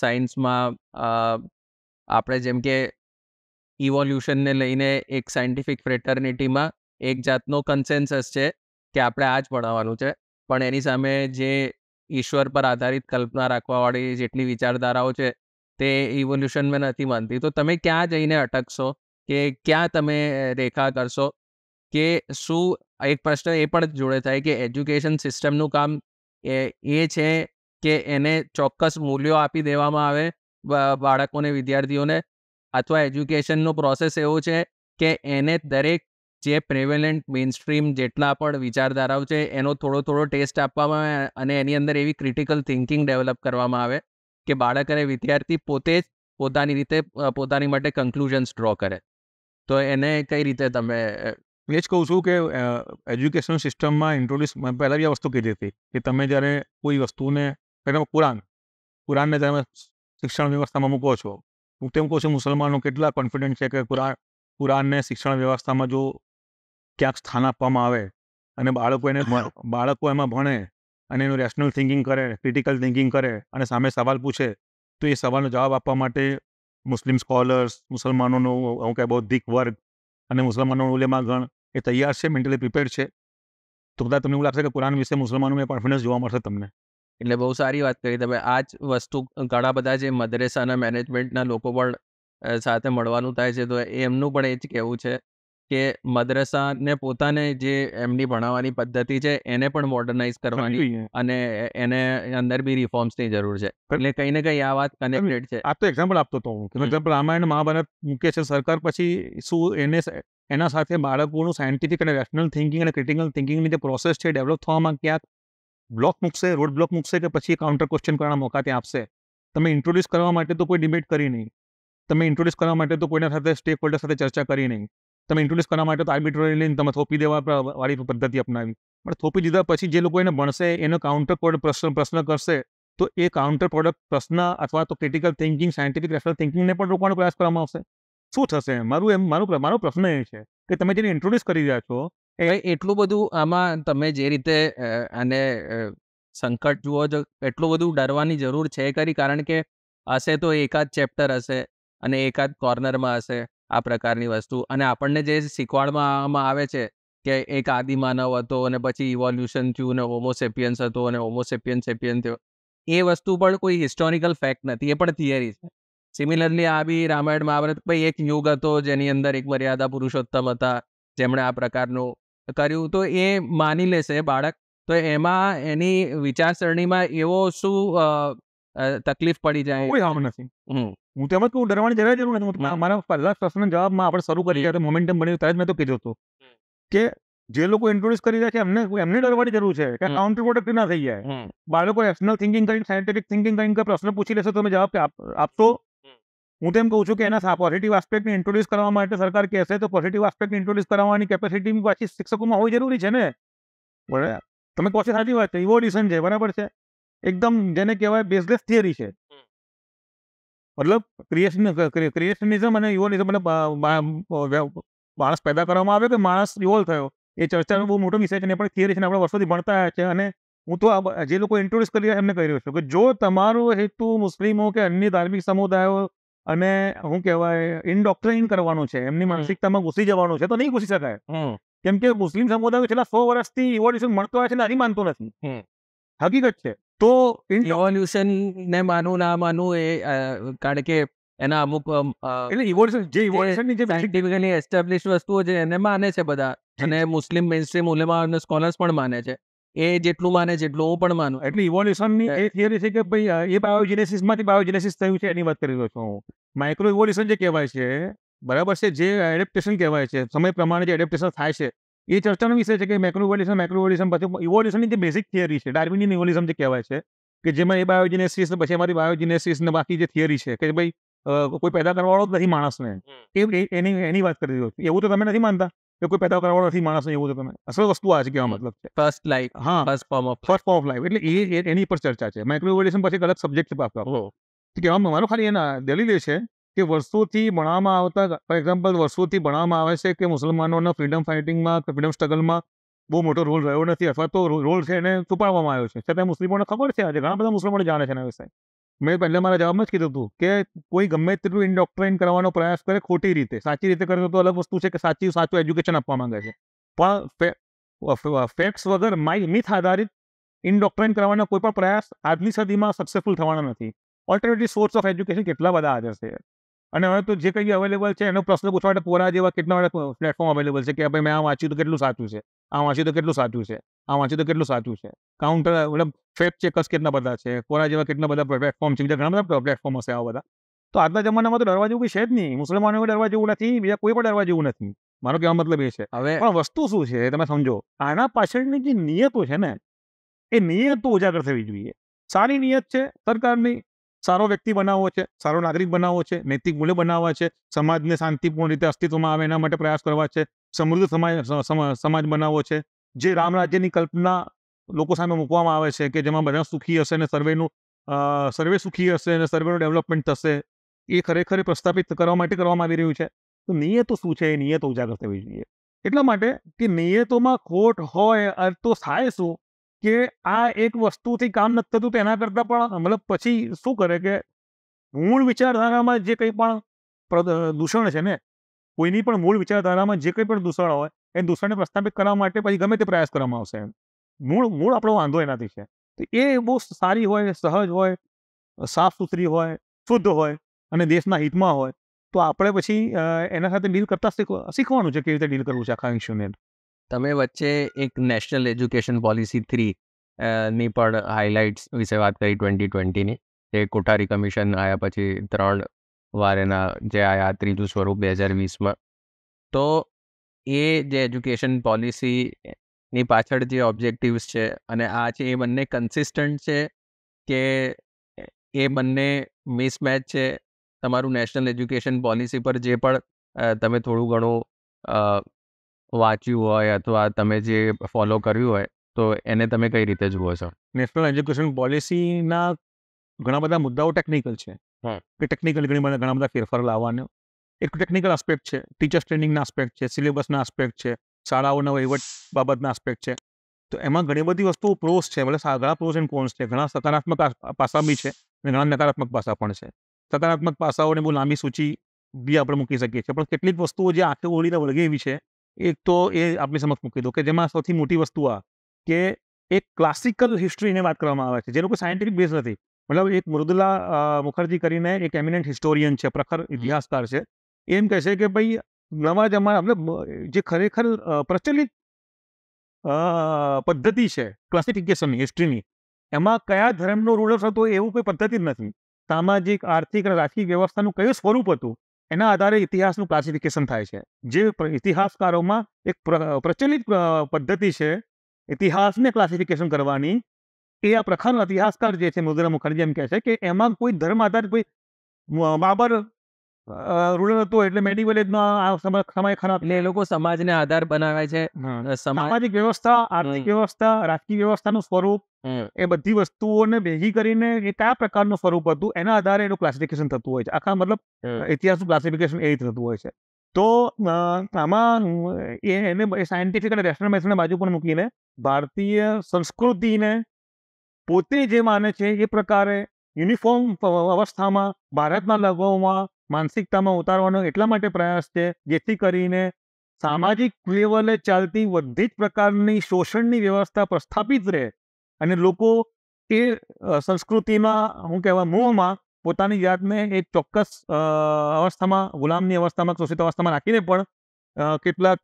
સાયન્સમાં આપણે જેમ કે ઇવોલ્યુશનને લઈને એક સાયન્ટિફિક ફ્રેટર્નિટીમાં એક જાતનો કન્સેન્સસ છે કે આપણે આ જ ભણાવવાનું છે પણ એની સામે જે ઈશ્વર પર આધારિત કલ્પના રાખવાવાળી જેટલી વિચારધારાઓ છે તે ઇવોલ્યુશનમાં નથી માનતી તો તમે ક્યાં જઈને અટકશો કે ક્યાં તમે રેખા કરશો કે શું એક પ્રશ્ન એ પણ જોડે થાય કે એજ્યુકેશન સિસ્ટમનું કામ એ છે કે એને ચોક્કસ મૂલ્યો આપી દેવામાં આવે બાળકોને વિદ્યાર્થીઓને અથવા એજ્યુકેશનનો પ્રોસેસ એવો છે કે એને દરેક જે પ્રેવેલન્ટ મેઇન સ્ટ્રીમ જેટલા પણ વિચારધારાઓ છે એનો થોડો થોડો ટેસ્ટ આપવામાં આવે અને એની અંદર એવી ક્રિટિકલ થિંકિંગ ડેવલપ કરવામાં આવે કે બાળક અને વિદ્યાર્થી પોતે જ પોતાની રીતે પોતાની માટે કન્ક્લુઝન્સ ડ્રો કરે તો એને કઈ રીતે તમે એ જ કહું છું કે એજ્યુકેશન સિસ્ટમમાં ઇન્ટ્રોડ્યુસ પહેલાં બી આ વસ્તુ કીધી હતી કે તમે જ્યારે કોઈ વસ્તુને તમે કુરાન કુરાનને તમે શિક્ષણ વ્યવસ્થામાં મૂકો છો હું તેમ કહું છું મુસલમાનો કેટલા કોન્ફિડન્ટ છે કે કુરાન કુરાનને શિક્ષણ વ્યવસ્થામાં જો ક્યાંક સ્થાન આપવામાં આવે અને બાળકો એને બાળકો એમાં ભણે અને એનું રેશનલ થિંકિંગ કરે ક્રિટિકલ થિંકિંગ કરે અને સામે સવાલ પૂછે તો એ સવાલનો જવાબ આપવા માટે મુસ્લિમ સ્કોલર્સ મુસલમાનોનો હું કહે બૌદ્ધિક વર્ગ અને મુસલમાનો ઉલેમા ગણ એ તૈયાર છે મેન્ટલી પ્રિપેર છે તો કદાચ તમને એવું લાગશે કે કુરાન વિશે મુસલમાનોને કોન્ફિડન્સ જોવા મળશે તમને એટલે બહુ સારી વાત કરી તમે આ જ વસ્તુ ઘણા બધા જે મદરેસાના મેનેજમેન્ટના લોકો પણ સાથે મળવાનું થાય છે તો એમનું પણ એ જ કહેવું છે કે મદ્રસાને પોતાને જે એમની ભણાવવાની પદ્ધતિ છે એને પણ મોડર્નાઇઝ કરવાની અને એને અંદર બી રિફોર્મ્સની જરૂર છે એટલે કંઈ ને કંઈ આ વાત કનેક્ટેડ છે આ તો એક્ઝામ્પલ આપતો હતો હું એક્ઝામ્પલ રામાયણ મહાભારત મૂકે છે સરકાર પછી શું એને એના સાથે બાળકોનું સાયન્ટિફિક અને રેશનલ થિંકિંગ અને ક્રિટિકલ થિંકિંગની જે પ્રોસેસ છે ડેવલપ થવામાં ક્યાંક બ્લોક મૂકશે રોડ બ્લોક મૂકશે કે પછી કાઉન્ટર ક્વેશ્ચન કરવાના મોકા ત્યાં આપશે તમે ઇન્ટ્રોડ્યુસ કરવા માટે તો કોઈ ડિબેટ કરી નહીં તમે ઇન્ટ્રોડ્યુસ કરવા માટે તો કોઈના સાથે સ્ટેક હોલ્ડર સાથે ચર્ચા કરી નહીં તમે ઇન્ટ્રોડ્યુસ કરવા માટે તો આર્બિટ્રરી લઈને તમે થોપી દેવા વાળી પદ્ધતિ અપનાવી પણ થોપી દીધા પછી જે લોકો એને ભણશે એનો કાઉન્ટર પ્રોડક્ટ પ્રશ્ન પ્રશ્ન કરશે તો એ કાઉન્ટર પ્રોડક્ટ પ્રશ્ન અથવા તો ક્રિટિકલ થિંકિંગ સાયન્ટિફિક રેશનલ થિંકિંગને પણ રોકવાનો પ્રયાસ કરવામાં આવશે શું થશે મારું એમ મારું મારો પ્રશ્ન એ છે કે તમે જેને ઇન્ટ્રોડ્યુસ કરી રહ્યા છો એ એટલું બધું આમાં તમે જે રીતે અને સંકટ જુઓ છો એટલું બધું ડરવાની જરૂર છે કરી કારણ કે હશે તો એકાદ ચેપ્ટર હશે અને એકાદ કોર્નરમાં હશે આ પ્રકારની વસ્તુ અને આપણને જે શીખવાડવામાં આવે છે કે એક આદિમાનવ હતો અને પછી ઇવોલ્યુશન થયું અને હોમોસેપિયન્સ હતો અને હોમોસેપિયન સેપિયન થયો એ વસ્તુ પણ કોઈ હિસ્ટોરિકલ ફેક્ટ નથી એ પણ થિયરી છે સિમિલરલી આ બી રામાયણ મહાભારત ભાઈ એક યુગ હતો જેની અંદર એક મર્યાદા પુરુષોત્તમ હતા જેમણે આ પ્રકારનું કર્યું તો એ માની લેશે બાળક તો એમાં એની વિચારસરણીમાં એવો શું તકલીફ પડી જાય કોઈ હામ નથી હું તેમ કહું ડરવાની જરા જરૂર નથી મારા પહેલા પ્રશ્ન જવાબમાં આપણે શરૂ કરી ત્યારે મોમેન્ટમ બની ત્યારે જ મેં તો કીધું હતું કે જે લોકો ઇન્ટ્રોડ્યુસ કરી રહ્યા છે એમને એમને ડરવાની જરૂર છે કે કાઉન્ટર પ્રોડક્ટ ના થઈ જાય બાળકો રેશનલ થિંકિંગ કરીને સાયન્ટિફિક થિંકિંગ કરીને પ્રશ્ન પૂછી લેશો તમે જવાબ આપશો હું તેમ કહું છું કે એના પોઝિટિવ આસ્પેક્ટને ઇન્ટ્રોડ્યુસ કરવા માટે સરકાર કહેશે તો પોઝિટિવ આસ્પેક્ટને ઇન્ટ્રોડ્યુસ કરવાની કેપેસિટી પાછી શિક્ષકોમાં હોવી જરૂરી છે ને બરાબર તમે કહો છો સાચી વાત છે ઇવોલ્યુશન છે બરાબર છે એકદમ જેને કહેવાય બેઝલેસ થિયરી છે મતલબ ક્રિએશન ક્રિએશનિઝમ અને યુવનિઝમ એટલે માણસ પેદા કરવામાં આવ્યો કે માણસ ઇવોલ્વ થયો એ ચર્ચાનો બહુ મોટો વિષય છે અને પણ થિયરી છે આપણે વર્ષોથી ભણતા આવ્યા છે અને હું તો જે લોકો ઇન્ટ્રોડ્યુસ કરી એમને કહી રહ્યો છું કે જો તમારો હેતુ મુસ્લિમો કે અન્ય ધાર્મિક સમુદાયો અને શું કહેવાય ઇન્ડોક્ટ્રેન કરવાનું છે એમની માનસિકતામાં ઘૂસી જવાનું છે તો નહીં ઘૂસી શકાય કેમ કે મુસ્લિમ સમુદાય છેલ્લા સો વર્ષથી ઇવોલ્યુશન મળતો હોય છે ને માનતો નથી હકીકત છે તો ઇવોલ્યુશન ને માનું ના માનું એ કારણ કે એના અમુક એટલે ઇવોલ્યુશન જે ઇવોલ્યુશનની જે સાયન્ટિફિકલી એસ્ટાબ્લિશ વસ્તુઓ છે એને માને છે બધા અને મુસ્લિમ મેઇનસ્ટ્રીમ ઉલેમા અને સ્કોલર્સ પણ માને છે એ જેટલું માને જેટલું હું પણ માનું એટલે ની એ થિયરી છે કે ભાઈ એ બાયોજેનેસિસમાંથી બાયોજેનેસિસ થયું છે એની વાત કરી રહ્યો છું હું માઇક્રો ઇવોલ્યુશન જે કહેવાય છે બરાબર છે જે એડેપ્ટેશન કહેવાય છે સમય પ્રમાણે જે એડેપ્ટેશન થાય છે એ ચર્ચાનો વિષય છે કે મેક્રો ઇવોલ્યુશન માઇક્રો પછી ઇવોલ્યુશનની જે બેઝિક થિયરી છે ડાર્વિનિયન ઇવોલ્યુશન જે કહેવાય છે કે જેમાં એ બાયોજિનેસિસ ને પછી અમારી બાયોજિનેસિસ ને બાકી જે થિયરી છે કે ભાઈ કોઈ પેદા કરવાવાળો જ નથી માણસને એ એની એની વાત કરી રહ્યો છું એવું તો તમે નથી માનતા કે કોઈ પેદા કરવાવાળો નથી માણસ એવું તો તમે અસલ વસ્તુ આ છે કેવા મતલબ છે ફર્સ્ટ લાઈફ હા first form of first form of life એટલે એ એની પર ચર્ચા છે માઇક્રો ઇવોલ્યુશન પછી અલગ સબ્જેક્ટ છે પાછો કહેવામાં મારો ખાલી એના દલીલ છે કે વર્ષોથી ભણવામાં આવતા ફોર એક્ઝામ્પલ વર્ષોથી ભણવામાં આવે છે કે મુસલમાનોના ફ્રીડમ ફાઇટિંગમાં ફ્રીડમ સ્ટ્રગલમાં બહુ મોટો રોલ રહ્યો નથી અથવા તો રોલ છે એને છુપાવવામાં આવ્યો છે છતાં મુસ્લિમોને ખબર છે આજે ઘણા બધા મુસ્લિમોને જાણે છે એના વિશે મેં પહેલાં મારા જવાબમાં જ કીધું હતું કે કોઈ ગમે તેટલું ઇન્ડોક્ટ્રેન કરવાનો પ્રયાસ કરે ખોટી રીતે સાચી રીતે કરે તો અલગ વસ્તુ છે કે સાચી સાચું એજ્યુકેશન આપવા માંગે છે પણ ફેક્ટ્સ વગર માય મિથ આધારિત ઇન્ડોક્ટ્રેન કરવાનો કોઈ પણ પ્રયાસ આજની સદીમાં સક્સેસફુલ થવાના નથી ઓલ્ટરનેટિવ સોર્સ ઓફ એજ્યુકેશન કેટલા બધા હાજર છે અને હવે તો જે કંઈ અવેલેબલ છે એનો પ્રશ્ન પૂછવા માટે પોરા જેવા કેટલા બધા પ્લેટફોર્મ અવેલેબલ છે કે ભાઈ મેં આ વાંચ્યું તો કેટલું સાચું છે આ વાંચ્યું તો કેટલું સાચું છે આ વાંચ્યું તો કેટલું સાચું છે કાઉન્ટર મતલબ ફેક્ટ ચેકર્સ કેટલા બધા છે પોરા જેવા કેટલા બધા પ્લેટફોર્મ છે ઘણા બધા પ્લેટફોર્મ હશે આવા બધા તો આજના જમાનામાં તો ડરવા જેવું છે જ નહીં મુસલમાનો ડરવા જેવું નથી બીજા કોઈ પણ ડરવા જેવું નથી મારો કહેવા મતલબ એ છે હવે પણ વસ્તુ શું છે તમે સમજો આના પાછળની જે નિયતો છે ને એ નિયતો ઉજાગર થવી જોઈએ સારી નિયત છે સરકારની સારો વ્યક્તિ બનાવવો છે સારો નાગરિક બનાવવો છે નૈતિક મૂલ્ય બનાવવા છે સમાજને શાંતિપૂર્ણ રીતે અસ્તિત્વમાં આવે એના માટે પ્રયાસ કરવા છે સમૃદ્ધ સમાજ સમાજ બનાવવો છે જે રામ રાજ્યની કલ્પના લોકો સામે મૂકવામાં આવે છે કે જેમાં બધા સુખી હશે અને સર્વેનું સર્વે સુખી હશે અને સર્વેનું ડેવલપમેન્ટ થશે એ ખરેખર પ્રસ્થાપિત કરવા માટે કરવામાં આવી રહ્યું છે તો નિયતો શું છે એ નિયતો ઉજાગર થવી જોઈએ એટલા માટે કે નિયતોમાં ખોટ હોય તો થાય શું કે આ એક વસ્તુથી કામ નથી થતું તેના કરતાં પણ મતલબ પછી શું કરે કે મૂળ વિચારધારામાં જે કંઈ પણ દૂષણ છે ને કોઈની પણ મૂળ વિચારધારામાં જે કંઈ પણ દૂષણ હોય એ દૂષણને પ્રસ્થાપિત કરવા માટે પછી ગમે તે પ્રયાસ કરવામાં આવશે મૂળ મૂળ આપણો વાંધો એનાથી છે તો એ બહુ સારી હોય સહજ હોય સાફ સુથરી હોય શુદ્ધ હોય અને દેશના હિતમાં હોય તો આપણે પછી એના સાથે ડીલ કરતા શીખવાનું છે કેવી રીતે ડીલ કરવું છે આખા ઇસ્યુને તમે વચ્ચે એક નેશનલ એજ્યુકેશન પોલિસી થ્રી ની પણ હાઇલાઇટ્સ વિશે વાત કરી ટ્વેન્ટી ટ્વેન્ટીની જે કોઠારી કમિશન આવ્યા પછી ત્રણ વાર એના જે આયા ત્રીજું સ્વરૂપ બે હજાર વીસમાં તો એ જે એજ્યુકેશન પોલિસીની પાછળ જે ઓબ્જેક્ટિવ્સ છે અને આ છે એ બંને કન્સિસ્ટન્ટ છે કે એ બંને મિસમેચ છે તમારું નેશનલ એજ્યુકેશન પોલિસી પર જે પણ તમે થોડું ઘણું વાંચ્યું હોય અથવા તમે જે ફોલો કર્યું હોય તો એને તમે કઈ રીતે જુઓ છો નેશનલ એજ્યુકેશન પોલિસીના ઘણા બધા મુદ્દાઓ ટેકનિકલ છે કે ટેકનિકલ ઘણી બધા ઘણા બધા ફેરફાર લાવવાનો એક ટેકનિકલ આસ્પેક્ટ છે ટીચર્સ ટ્રેનિંગના આસ્પેક્ટ છે સિલેબસના આસ્પેક્ટ છે શાળાઓના વહીવટ બાબતના આસ્પેક્ટ છે તો એમાં ઘણી બધી વસ્તુઓ પ્રોસ છે ભલે ઘણા પ્રોસ એન્ડ કોન્સ છે ઘણા સકારાત્મક પાસા બી છે અને ઘણા નકારાત્મક પાસા પણ છે સકારાત્મક પાસાઓને બહુ લાંબી સૂચિ બી આપણે મૂકી શકીએ છીએ પણ કેટલીક વસ્તુઓ જે આંખે ઓળીને વળગે એવી છે એક તો એ આપણી સમક્ષ મૂકી દો કે જેમાં સૌથી મોટી વસ્તુ આ કે એક ક્લાસિકલ હિસ્ટ્રીને વાત કરવામાં આવે છે જેનું કોઈ સાયન્ટિફિક બેઝ નથી મતલબ એક મૃદુલા મુખર્જી કરીને એક એમિનેન્ટ હિસ્ટોરિયન છે પ્રખર ઇતિહાસકાર છે એમ કહે છે કે ભાઈ નવા જમા મતલબ જે ખરેખર પ્રચલિત પદ્ધતિ છે ક્લાસિફિકેશનની હિસ્ટ્રીની એમાં કયા ધર્મનો રૂલર હતો એવું કોઈ પદ્ધતિ જ નથી સામાજિક આર્થિક અને રાજકીય વ્યવસ્થાનું કયું સ્વરૂપ હતું એના આધારે ઇતિહાસનું ક્લાસિફિકેશન થાય છે જે ઇતિહાસકારોમાં એક પ્રચલિત પદ્ધતિ છે ઇતિહાસને ક્લાસિફિકેશન કરવાની એ આ પ્રખર ઇતિહાસકાર જે છે મુદ્રા મુખર્જી એમ કહે છે કે એમાં કોઈ ધર્મ આધારિત કોઈ બાબર રૂરલ હતું એટલે મેડિકલ આ સમય ખરાબ એટલે એ લોકો સમાજને આધાર બનાવે છે સામાજિક વ્યવસ્થા આર્થિક વ્યવસ્થા રાજકીય વ્યવસ્થાનું સ્વરૂપ એ બધી વસ્તુઓને ભેગી કરીને એ કયા પ્રકારનું સ્વરૂપ હતું એના આધારે એનું ક્લાસિફિકેશન થતું હોય છે આખા મતલબ ઇતિહાસનું ક્લાસિફિકેશન એ રીતે થતું હોય છે તો આમાં એને સાયન્ટિફિક અને વેસ્ટર્ન મેથડને બાજુ પણ મૂકીને ભારતીય સંસ્કૃતિને પોતે જે માને છે એ પ્રકારે યુનિફોર્મ અવસ્થામાં ભારતના લગવામાં માનસિકતામાં ઉતારવાનો એટલા માટે પ્રયાસ છે જેથી કરીને સામાજિક લેવલે ચાલતી બધી જ પ્રકારની શોષણની વ્યવસ્થા પ્રસ્થાપિત રહે અને લોકો એ સંસ્કૃતિમાં હું કહેવાય મોહમાં પોતાની જાતને એક ચોક્કસ અવસ્થામાં ગુલામની અવસ્થામાં શોષિત અવસ્થામાં રાખીને પણ કેટલાક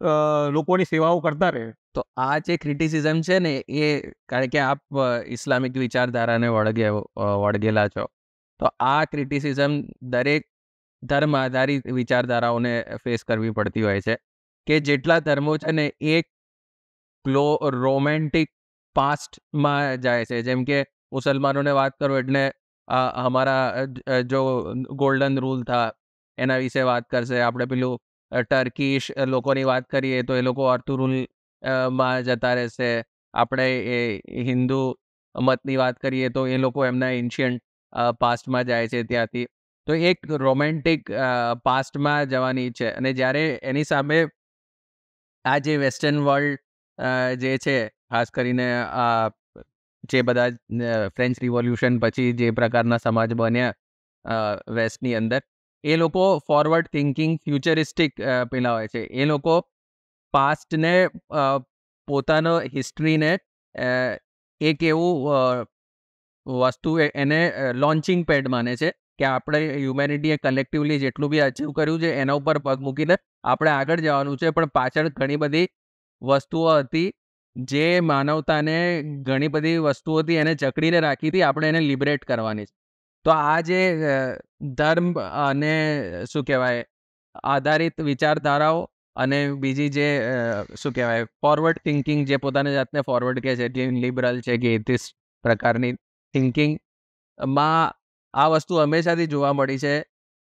લોકોની સેવાઓ કરતા રહે તો આ જે ક્રિટિસિઝમ છે ને એ કારણ કે આપ ઇસ્લામિક વિચારધારાને વળગે વળગેલા છો તો આ ક્રિટિસિઝમ દરેક ધર્મ આધારિત વિચારધારાઓને ફેસ કરવી પડતી હોય છે કે જેટલા ધર્મો છે ને એક ક્લો રોમેન્ટિક પાસ્ટમાં જાય છે જેમ કે મુસલમાનોને વાત કરો એટલે અમારા જો ગોલ્ડન રૂલ થા એના વિશે વાત કરશે આપણે પેલું ટર્કીશ લોકોની વાત કરીએ તો એ લોકો અર્તુરુલ માં જતા રહેશે આપણે એ હિન્દુ મતની વાત કરીએ તો એ લોકો એમના એન્શિયન્ટ પાસ્ટમાં જાય છે ત્યાંથી તો એક રોમેન્ટિક પાસ્ટમાં જવાની છે અને જ્યારે એની સામે આ જે વેસ્ટર્ન વર્લ્ડ જે છે ખાસ કરીને આ જે બધા ફ્રેન્ચ રિવોલ્યુશન પછી જે પ્રકારના સમાજ બન્યા વેસ્ટની અંદર એ લોકો ફોરવર્ડ થિંકિંગ ફ્યુચરિસ્ટિક પેલા હોય છે એ લોકો પાસ્ટને પોતાનો હિસ્ટ્રીને એક એવું વસ્તુ એને લોન્ચિંગ પેડ માને છે કે આપણે હ્યુમેનિટીએ કલેક્ટિવલી જેટલું બી અચીવ કર્યું છે એના ઉપર પગ મૂકીને આપણે આગળ જવાનું છે પણ પાછળ ઘણી બધી વસ્તુઓ હતી જે માનવતાને ઘણી બધી વસ્તુઓ હતી એને જકડીને રાખી હતી આપણે એને લિબરેટ કરવાની છે તો આ જે ધર્મ અને શું કહેવાય આધારિત વિચારધારાઓ અને બીજી જે શું કહેવાય ફોરવર્ડ થિંકિંગ જે પોતાની જાતને ફોરવર્ડ કહે છે જે લિબરલ છે કે એથિસ પ્રકારની થિંકિંગમાં આ વસ્તુ હંમેશાથી જોવા મળી છે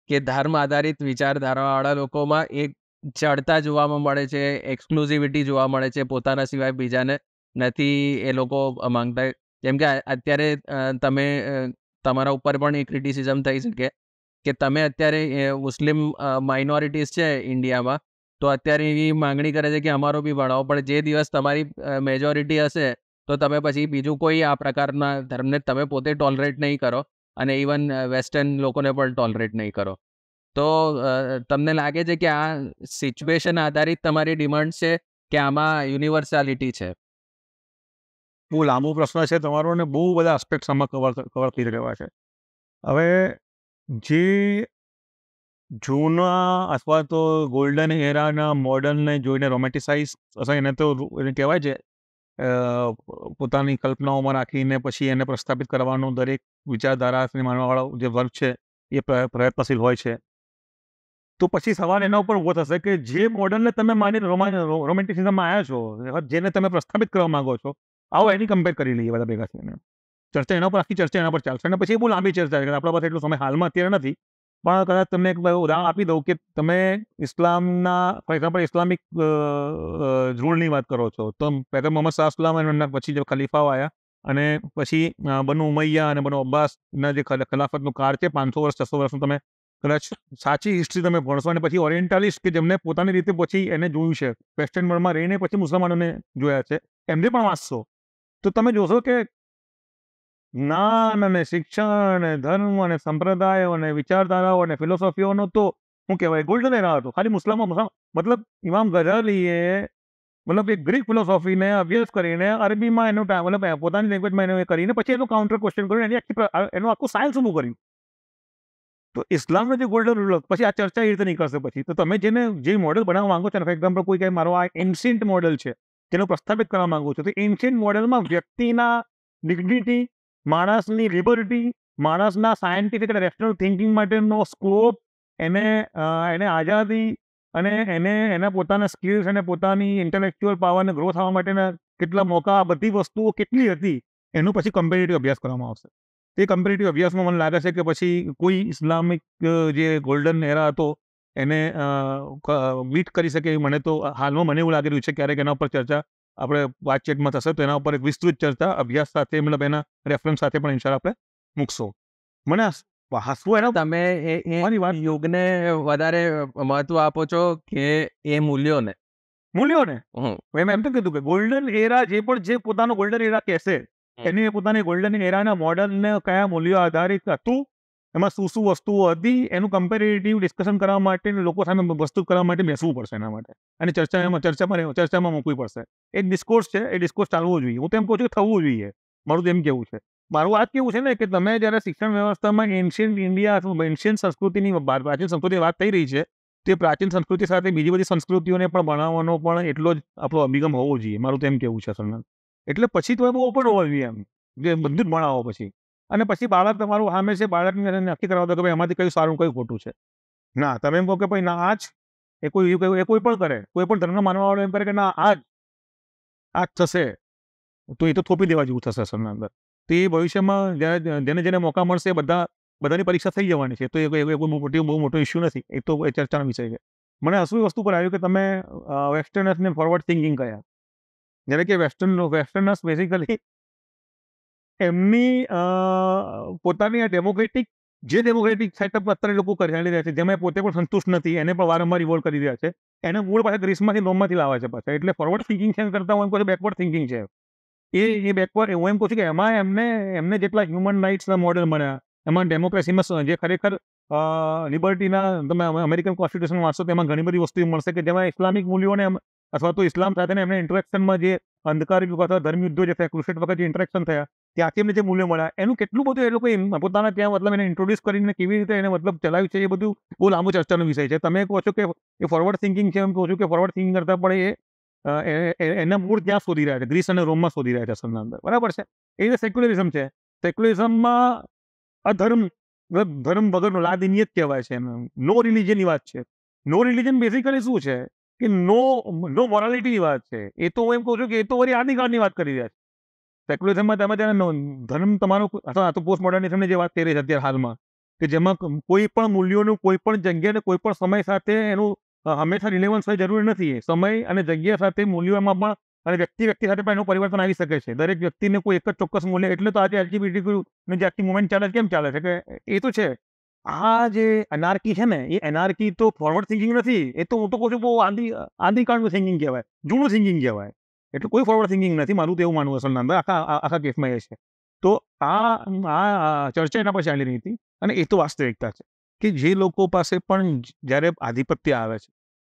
કે ધર્મ આધારિત વિચારધારાવાળા લોકોમાં એક ચડતા જોવામાં મળે છે એક્સક્લુઝિવિટી જોવા મળે છે પોતાના સિવાય બીજાને નથી એ લોકો માંગતા જેમ કે અત્યારે તમે તમારા ઉપર પણ એ ક્રિટિસિઝમ થઈ શકે કે તમે અત્યારે મુસ્લિમ માઇનોરિટીઝ છે ઇન્ડિયામાં તો અત્યારે એવી માંગણી કરે છે કે અમારો બી ભણાવો પણ જે દિવસ તમારી મેજોરિટી હશે તો તમે પછી બીજું કોઈ આ પ્રકારના ધર્મને તમે પોતે ટોલરેટ નહીં કરો અને ઇવન વેસ્ટર્ન લોકોને પણ ટોલરેટ નહીં કરો તો તમને લાગે છે કે આ સિચ્યુએશન આધારિત તમારી ડિમાન્ડ છે કે આમાં યુનિવર્સાલિટી છે બહુ લાંબો પ્રશ્ન છે તમારો અને બહુ બધા આસ્પેક્ટ્સ આમાં કવર કવર થઈ રહ્યા છે હવે જે જૂના અથવા તો ગોલ્ડન એરાના મોડર્નને જોઈને રોમેન્ટિસાઇઝ અથવા એને તો એને કહેવાય છે પોતાની કલ્પનાઓમાં રાખીને પછી એને પ્રસ્થાપિત કરવાનો દરેક વિચારધારાને માનવાવાળો જે વર્ગ છે એ પ્રયત્નશીલ હોય છે તો પછી સવાલ એના ઉપર ઊભો થશે કે જે મોડલને તમે માની રોમેન્ટિસિઝમમાં આવ્યા છો જેને તમે પ્રસ્થાપિત કરવા માંગો છો આવો એની કમ્પેર કરી લઈએ બધા ભેગા થઈને ચર્ચા એના પર આખી ચર્ચા એના પર ચાલશે અને પછી બહુ લાંબી ચર્ચા છે આપણા પાસે એટલો સમય હાલમાં અત્યારે નથી પણ કદાચ તમને એક ઉદાહરણ આપી દઉં કે તમે ઇસ્લામના ફોર એક્ઝામ્પલ ઇસ્લામિક રૂલની વાત કરો છો તો પહેલાં મોહમ્મદ શાહસલામ અને એમના પછી જે ખલીફાઓ આવ્યા અને પછી બનુ ઉમૈયા અને બનુ અબ્બાસના જે ખલાફતનું કાર છે પાંચસો વર્ષ છસો વર્ષનું તમે કદાચ સાચી હિસ્ટ્રી તમે ભણશો અને પછી ઓરિએન્ટાલિસ્ટ કે જેમને પોતાની રીતે પછી એને જોયું છે વેસ્ટર્ન વર્લ્ડમાં રહીને પછી મુસલમાનોને જોયા છે એમને પણ વાંચશો તો તમે જોશો કે જ્ઞાન અને શિક્ષણ અને ધર્મ અને સંપ્રદાયો અને વિચારધારાઓ અને ફિલોસોફીઓનો તો શું કહેવાય ગોલ્ડન એરા હતો ખાલી મુસ્લિમો મતલબ ઇમામ ગઝાલીએ મતલબ એક ગ્રીક ફિલોસોફીને અભ્યાસ કરીને અરબીમાં એનો મતલબ પોતાની લેંગ્વેજમાં એનો એ કરીને પછી એનું કાઉન્ટર ક્વેશ્ચન કર્યું એની આખી એનું આખું સાયન્સ ઊભું કર્યું તો ઇસ્લામનો જે ગોલ્ડન રૂલ પછી આ ચર્ચા એ રીતે નીકળશે પછી તો તમે જેને જે મોડલ બનાવવા માંગો છો ફોર એક્ઝામ્પલ કોઈ કહે મારો આ એન્શિયન્ટ મોડેલ છે તેનો પ્રસ્થાપિત કરવા માંગુ છું તો એન્શિયન્ટ મોડેલમાં વ્યક્તિના ડિગ્નિટી માણસની લિબર્ટી માણસના સાયન્ટિફિક અને રેશનલ થિંકિંગ માટેનો સ્કોપ એને એને આઝાદી અને એને એના પોતાના સ્કિલ્સ અને પોતાની ઇન્ટેલેક્ચ્યુઅલ પાવરને ગ્રો થવા માટેના કેટલા મોકા આ બધી વસ્તુઓ કેટલી હતી એનું પછી કમ્પેરેટિવ અભ્યાસ કરવામાં આવશે તે કમ્પેરેટિવ અભ્યાસમાં મને લાગે છે કે પછી કોઈ ઇસ્લામિક જે ગોલ્ડન એરા હતો એને વીટ કરી શકે મને તો હાલમાં મને એવું લાગી રહ્યું છે ક્યારેક એના ઉપર ચર્ચા આપણે વાતચીતમાં થશે તો એના ઉપર એક વિસ્તૃત ચર્ચા અભ્યાસ સાથે મતલબ એના રેફરન્સ સાથે પણ ઇન્શાલ્લાહ આપણે મૂકશો મને હસવું એના તમે મારી યોગને વધારે મહત્વ આપો છો કે એ મૂલ્યોને મૂલ્યોને મેં એમ તો કીધું કે ગોલ્ડન એરા જે પણ જે પોતાનો ગોલ્ડન એરા કહેશે એની પોતાની ગોલ્ડન એરાના મોડલને કયા મૂલ્યો આધારિત હતું એમાં શું શું વસ્તુઓ હતી એનું કમ્પેરેટિવ ડિસ્કશન કરવા માટે લોકો સામે વસ્તુ કરવા માટે બેસવું પડશે એના માટે અને ચર્ચા એમાં ચર્ચામાં ચર્ચામાં મૂકવી પડશે એક ડિસ્કોર્સ છે એ ડિસ્કોર્સ ચાલવો જોઈએ હું તો એમ કહું છું કે થવું જોઈએ મારું તો એમ કેવું છે મારું વાત કેવું છે ને કે તમે જ્યારે શિક્ષણ વ્યવસ્થામાં એન્શિયન્ટ ઇન્ડિયા અથવા એન્શિયન્ટ સંસ્કૃતિની પ્રાચીન સંસ્કૃતિ વાત થઈ રહી છે તે પ્રાચીન સંસ્કૃતિ સાથે બીજી બધી સંસ્કૃતિઓને પણ ભણાવવાનો પણ એટલો જ આપણો અભિગમ હોવો જોઈએ મારું તો એમ કેવું છે સર એટલે પછી તો બહુ ઓપન હોવા જોઈએ એમ જે બધું જ ભણાવો પછી અને પછી બાળક તમારું સામે છે બાળકને નક્કી કરાવો કે ભાઈ એમાંથી કયું સારું કયું ખોટું છે ના તમે એમ કહો કે ભાઈ ના આ જ એ કોઈ એ કોઈ પણ કરે કોઈ પણ ધર્મ માનવાવાળો એમ કરે કે ના આ જ આ જ થશે તો એ તો થોપી દેવા જેવું થશે સરના અંદર તો એ ભવિષ્યમાં જેને જેને મોકા મળશે બધા બધાની પરીક્ષા થઈ જવાની છે તો એ કોઈ મોટી બહુ મોટો ઇશ્યુ નથી એ તો ચર્ચાનો વિષય છે મને હસવી વસ્તુ પર આવ્યું કે તમે વેસ્ટર્નર્સને ફોરવર્ડ થિંકિંગ કયા જ્યારે કે વેસ્ટર્ન વેસ્ટર્નર્સ બેઝિકલી એમની પોતાની આ ડેમોક્રેટિક જે ડેમોક્રેટિક સેટઅપ અત્યારે લોકો કરી રહ્યા છે જેમાં પોતે પણ સંતુષ્ટ નથી એને પણ વારંવાર ઇવોલ્વ કરી રહ્યા છે એને મૂળ પાછા ગ્રીસમાંથી લોમમાંથી લાવે છે પાછા એટલે ફોરવર્ડ થિંકિંગ છે કરતા હું એમ કહું બેકવર્ડ થિંકિંગ છે એ એ બેકવર્ડ હું એમ કહું છું કે એમાં એમને એમને જેટલા હ્યુમન રાઇટ્સના મોડલ મળ્યા એમાં ડેમોક્રેસીમાં જે ખરેખર લિબર્ટીના તમે અમેરિકન કોન્સ્ટિટ્યુશન વાંચશો તો એમાં ઘણી બધી વસ્તુઓ મળશે કે જેમાં ઇસ્લામિક મૂલ્યોને અથવા તો ઇસ્લામ સાથેને એમને ઇન્ટરેક્શનમાં જે અંધકાર યુગ અથવા ધર્મયુદ્ધો જે થયા ક્રુસેટ વખત જે ઇન્ટરેક્શન થયા ત્યાંથી એમને જે મૂલ્ય મળ્યા એનું કેટલું બધું એ લોકો પોતાના ત્યાં મતલબ એને ઇન્ટ્રોડ્યુસ કરીને કેવી રીતે એને મતલબ ચલાવ્યું છે એ બધું બહુ લાંબુ ચર્ચાનો વિષય છે તમે કહો છો કે એ ફોરવર્ડ થિંકિંગ છે એમ કહો છો કે ફોરવર્ડ થિંકિંગ કરતાં પણ એ એના મૂળ ત્યાં શોધી રહ્યા છે ગ્રીસ અને રોમમાં શોધી રહ્યા છે અસલના અંદર બરાબર છે એ રીતે સેક્યુલરિઝમ છે સેક્યુલરિઝમમાં અધર્મ મતલબ ધર્મ વગરનો જ કહેવાય છે નો રિલિજનની વાત છે નો રિલિજન બેઝિકલી શું છે કે નો નો મોરાલિટીની વાત છે એ તો હું એમ કહું છું કે એ તો વળી આદિકાળની વાત કરી રહ્યા છે સેક્યુલરિઝમમાં તમે તેને ધર્મ તમારો અથવા તો પોસ્ટ મોડર્નિઝમની જે વાત કરી રહી છે અત્યારે હાલમાં કે જેમાં કોઈ પણ મૂલ્યોનું કોઈ પણ જગ્યાને કોઈ પણ સમય સાથે એનું હંમેશા રિલેવન્સ હોય જરૂરી નથી સમય અને જગ્યા સાથે મૂલ્યોમાં પણ અને વ્યક્તિ વ્યક્તિ સાથે પણ એનું પરિવર્તન આવી શકે છે દરેક વ્યક્તિને કોઈ એક જ ચોક્કસ મૂલ્ય એટલે તો આજે એલજીબીટી જે આખી મુવમેન્ટ ચાલે છે કેમ ચાલે છે કે એ તો છે આ જે એનઆરકી છે ને એ એનઆરકી તો ફોરવર્ડ થિંકિંગ નથી એ તો હું તો કહું છું બહુ આંધી આંધીકાળનું થિંકિંગ કહેવાય જૂનું થિંકિંગ કહેવાય એટલે કોઈ ફોરવર્ડ થિંકિંગ નથી મારું તો એવું માનવું અસલ અંદર આખા આખા કેસમાં એ છે તો આ આ ચર્ચા એના પર ચાલી રહી હતી અને એ તો વાસ્તવિકતા છે કે જે લોકો પાસે પણ જ્યારે આધિપત્ય આવે છે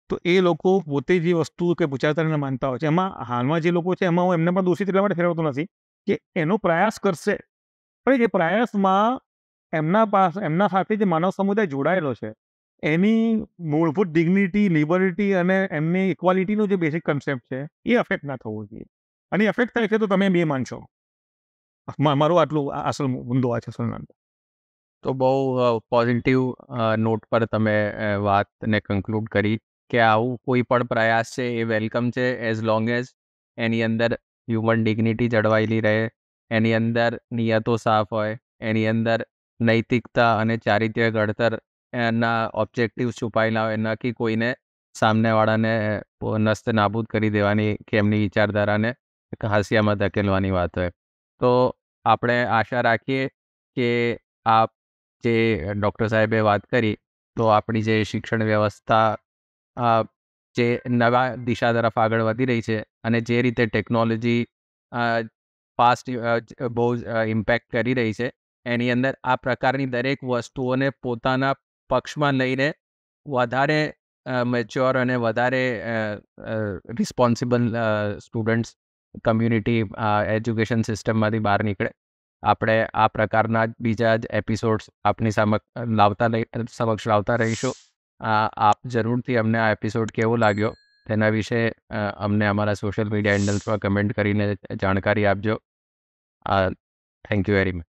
તો એ લોકો પોતે જે વસ્તુ કે વિચારધારાને માનતા હોય છે એમાં હાલમાં જે લોકો છે એમાં હું એમને પણ દોષિત એટલા માટે ફેરવતો નથી કે એનો પ્રયાસ કરશે પણ એ પ્રયાસમાં એમના પાસે એમના સાથે જે માનવ સમુદાય જોડાયેલો છે એની મૂળભૂત ડિગ્નિટી લિબર્ટી અને એમની ઇક્વાલિટીનું જે બેઝિક કન્સેપ્ટ છે એ અફેક્ટ ના થવો જોઈએ અને અફેક્ટ થાય છે તો તમે બે માનશો મારો આટલું અસલ મુદ્દો આ છે સલમાન તો બહુ પોઝિટિવ નોટ પર તમે વાતને કન્ક્લુડ કરી કે આવું કોઈ પણ પ્રયાસ છે એ વેલકમ છે એઝ લોંગ એઝ એની અંદર હ્યુમન ડિગ્નિટી જળવાયેલી રહે એની અંદર નિયતો સાફ હોય એની અંદર નૈતિકતા અને ચારિત્ર્ય ઘડતર એના ઓબ્જેક્ટિવ છુપાયેલા હોય નક્કી કોઈને સામનેવાળાને નસ્ત નાબૂદ કરી દેવાની કે એમની વિચારધારાને હાસિયામાં ધકેલવાની વાત હોય તો આપણે આશા રાખીએ કે આપ જે ડૉક્ટર સાહેબે વાત કરી તો આપણી જે શિક્ષણ વ્યવસ્થા જે નવા દિશા તરફ આગળ વધી રહી છે અને જે રીતે ટેકનોલોજી ફાસ્ટ બહુ ઇમ્પેક્ટ કરી રહી છે એની અંદર આ પ્રકારની દરેક વસ્તુઓને પોતાના પક્ષમાં લઈને વધારે મેચ્યોર અને વધારે રિસ્પોન્સિબલ સ્ટુડન્ટ્સ કમ્યુનિટી એજ્યુકેશન સિસ્ટમમાંથી બહાર નીકળે આપણે આ પ્રકારના બીજા જ એપિસોડ્સ આપની સમક્ષ લાવતા સમક્ષ લાવતા રહીશું આપ જરૂરથી અમને આ એપિસોડ કેવો લાગ્યો તેના વિશે અમને અમારા સોશિયલ મીડિયા હેન્ડલ્સ પર કમેન્ટ કરીને જાણકારી આપજો થેન્ક યુ વેરી મચ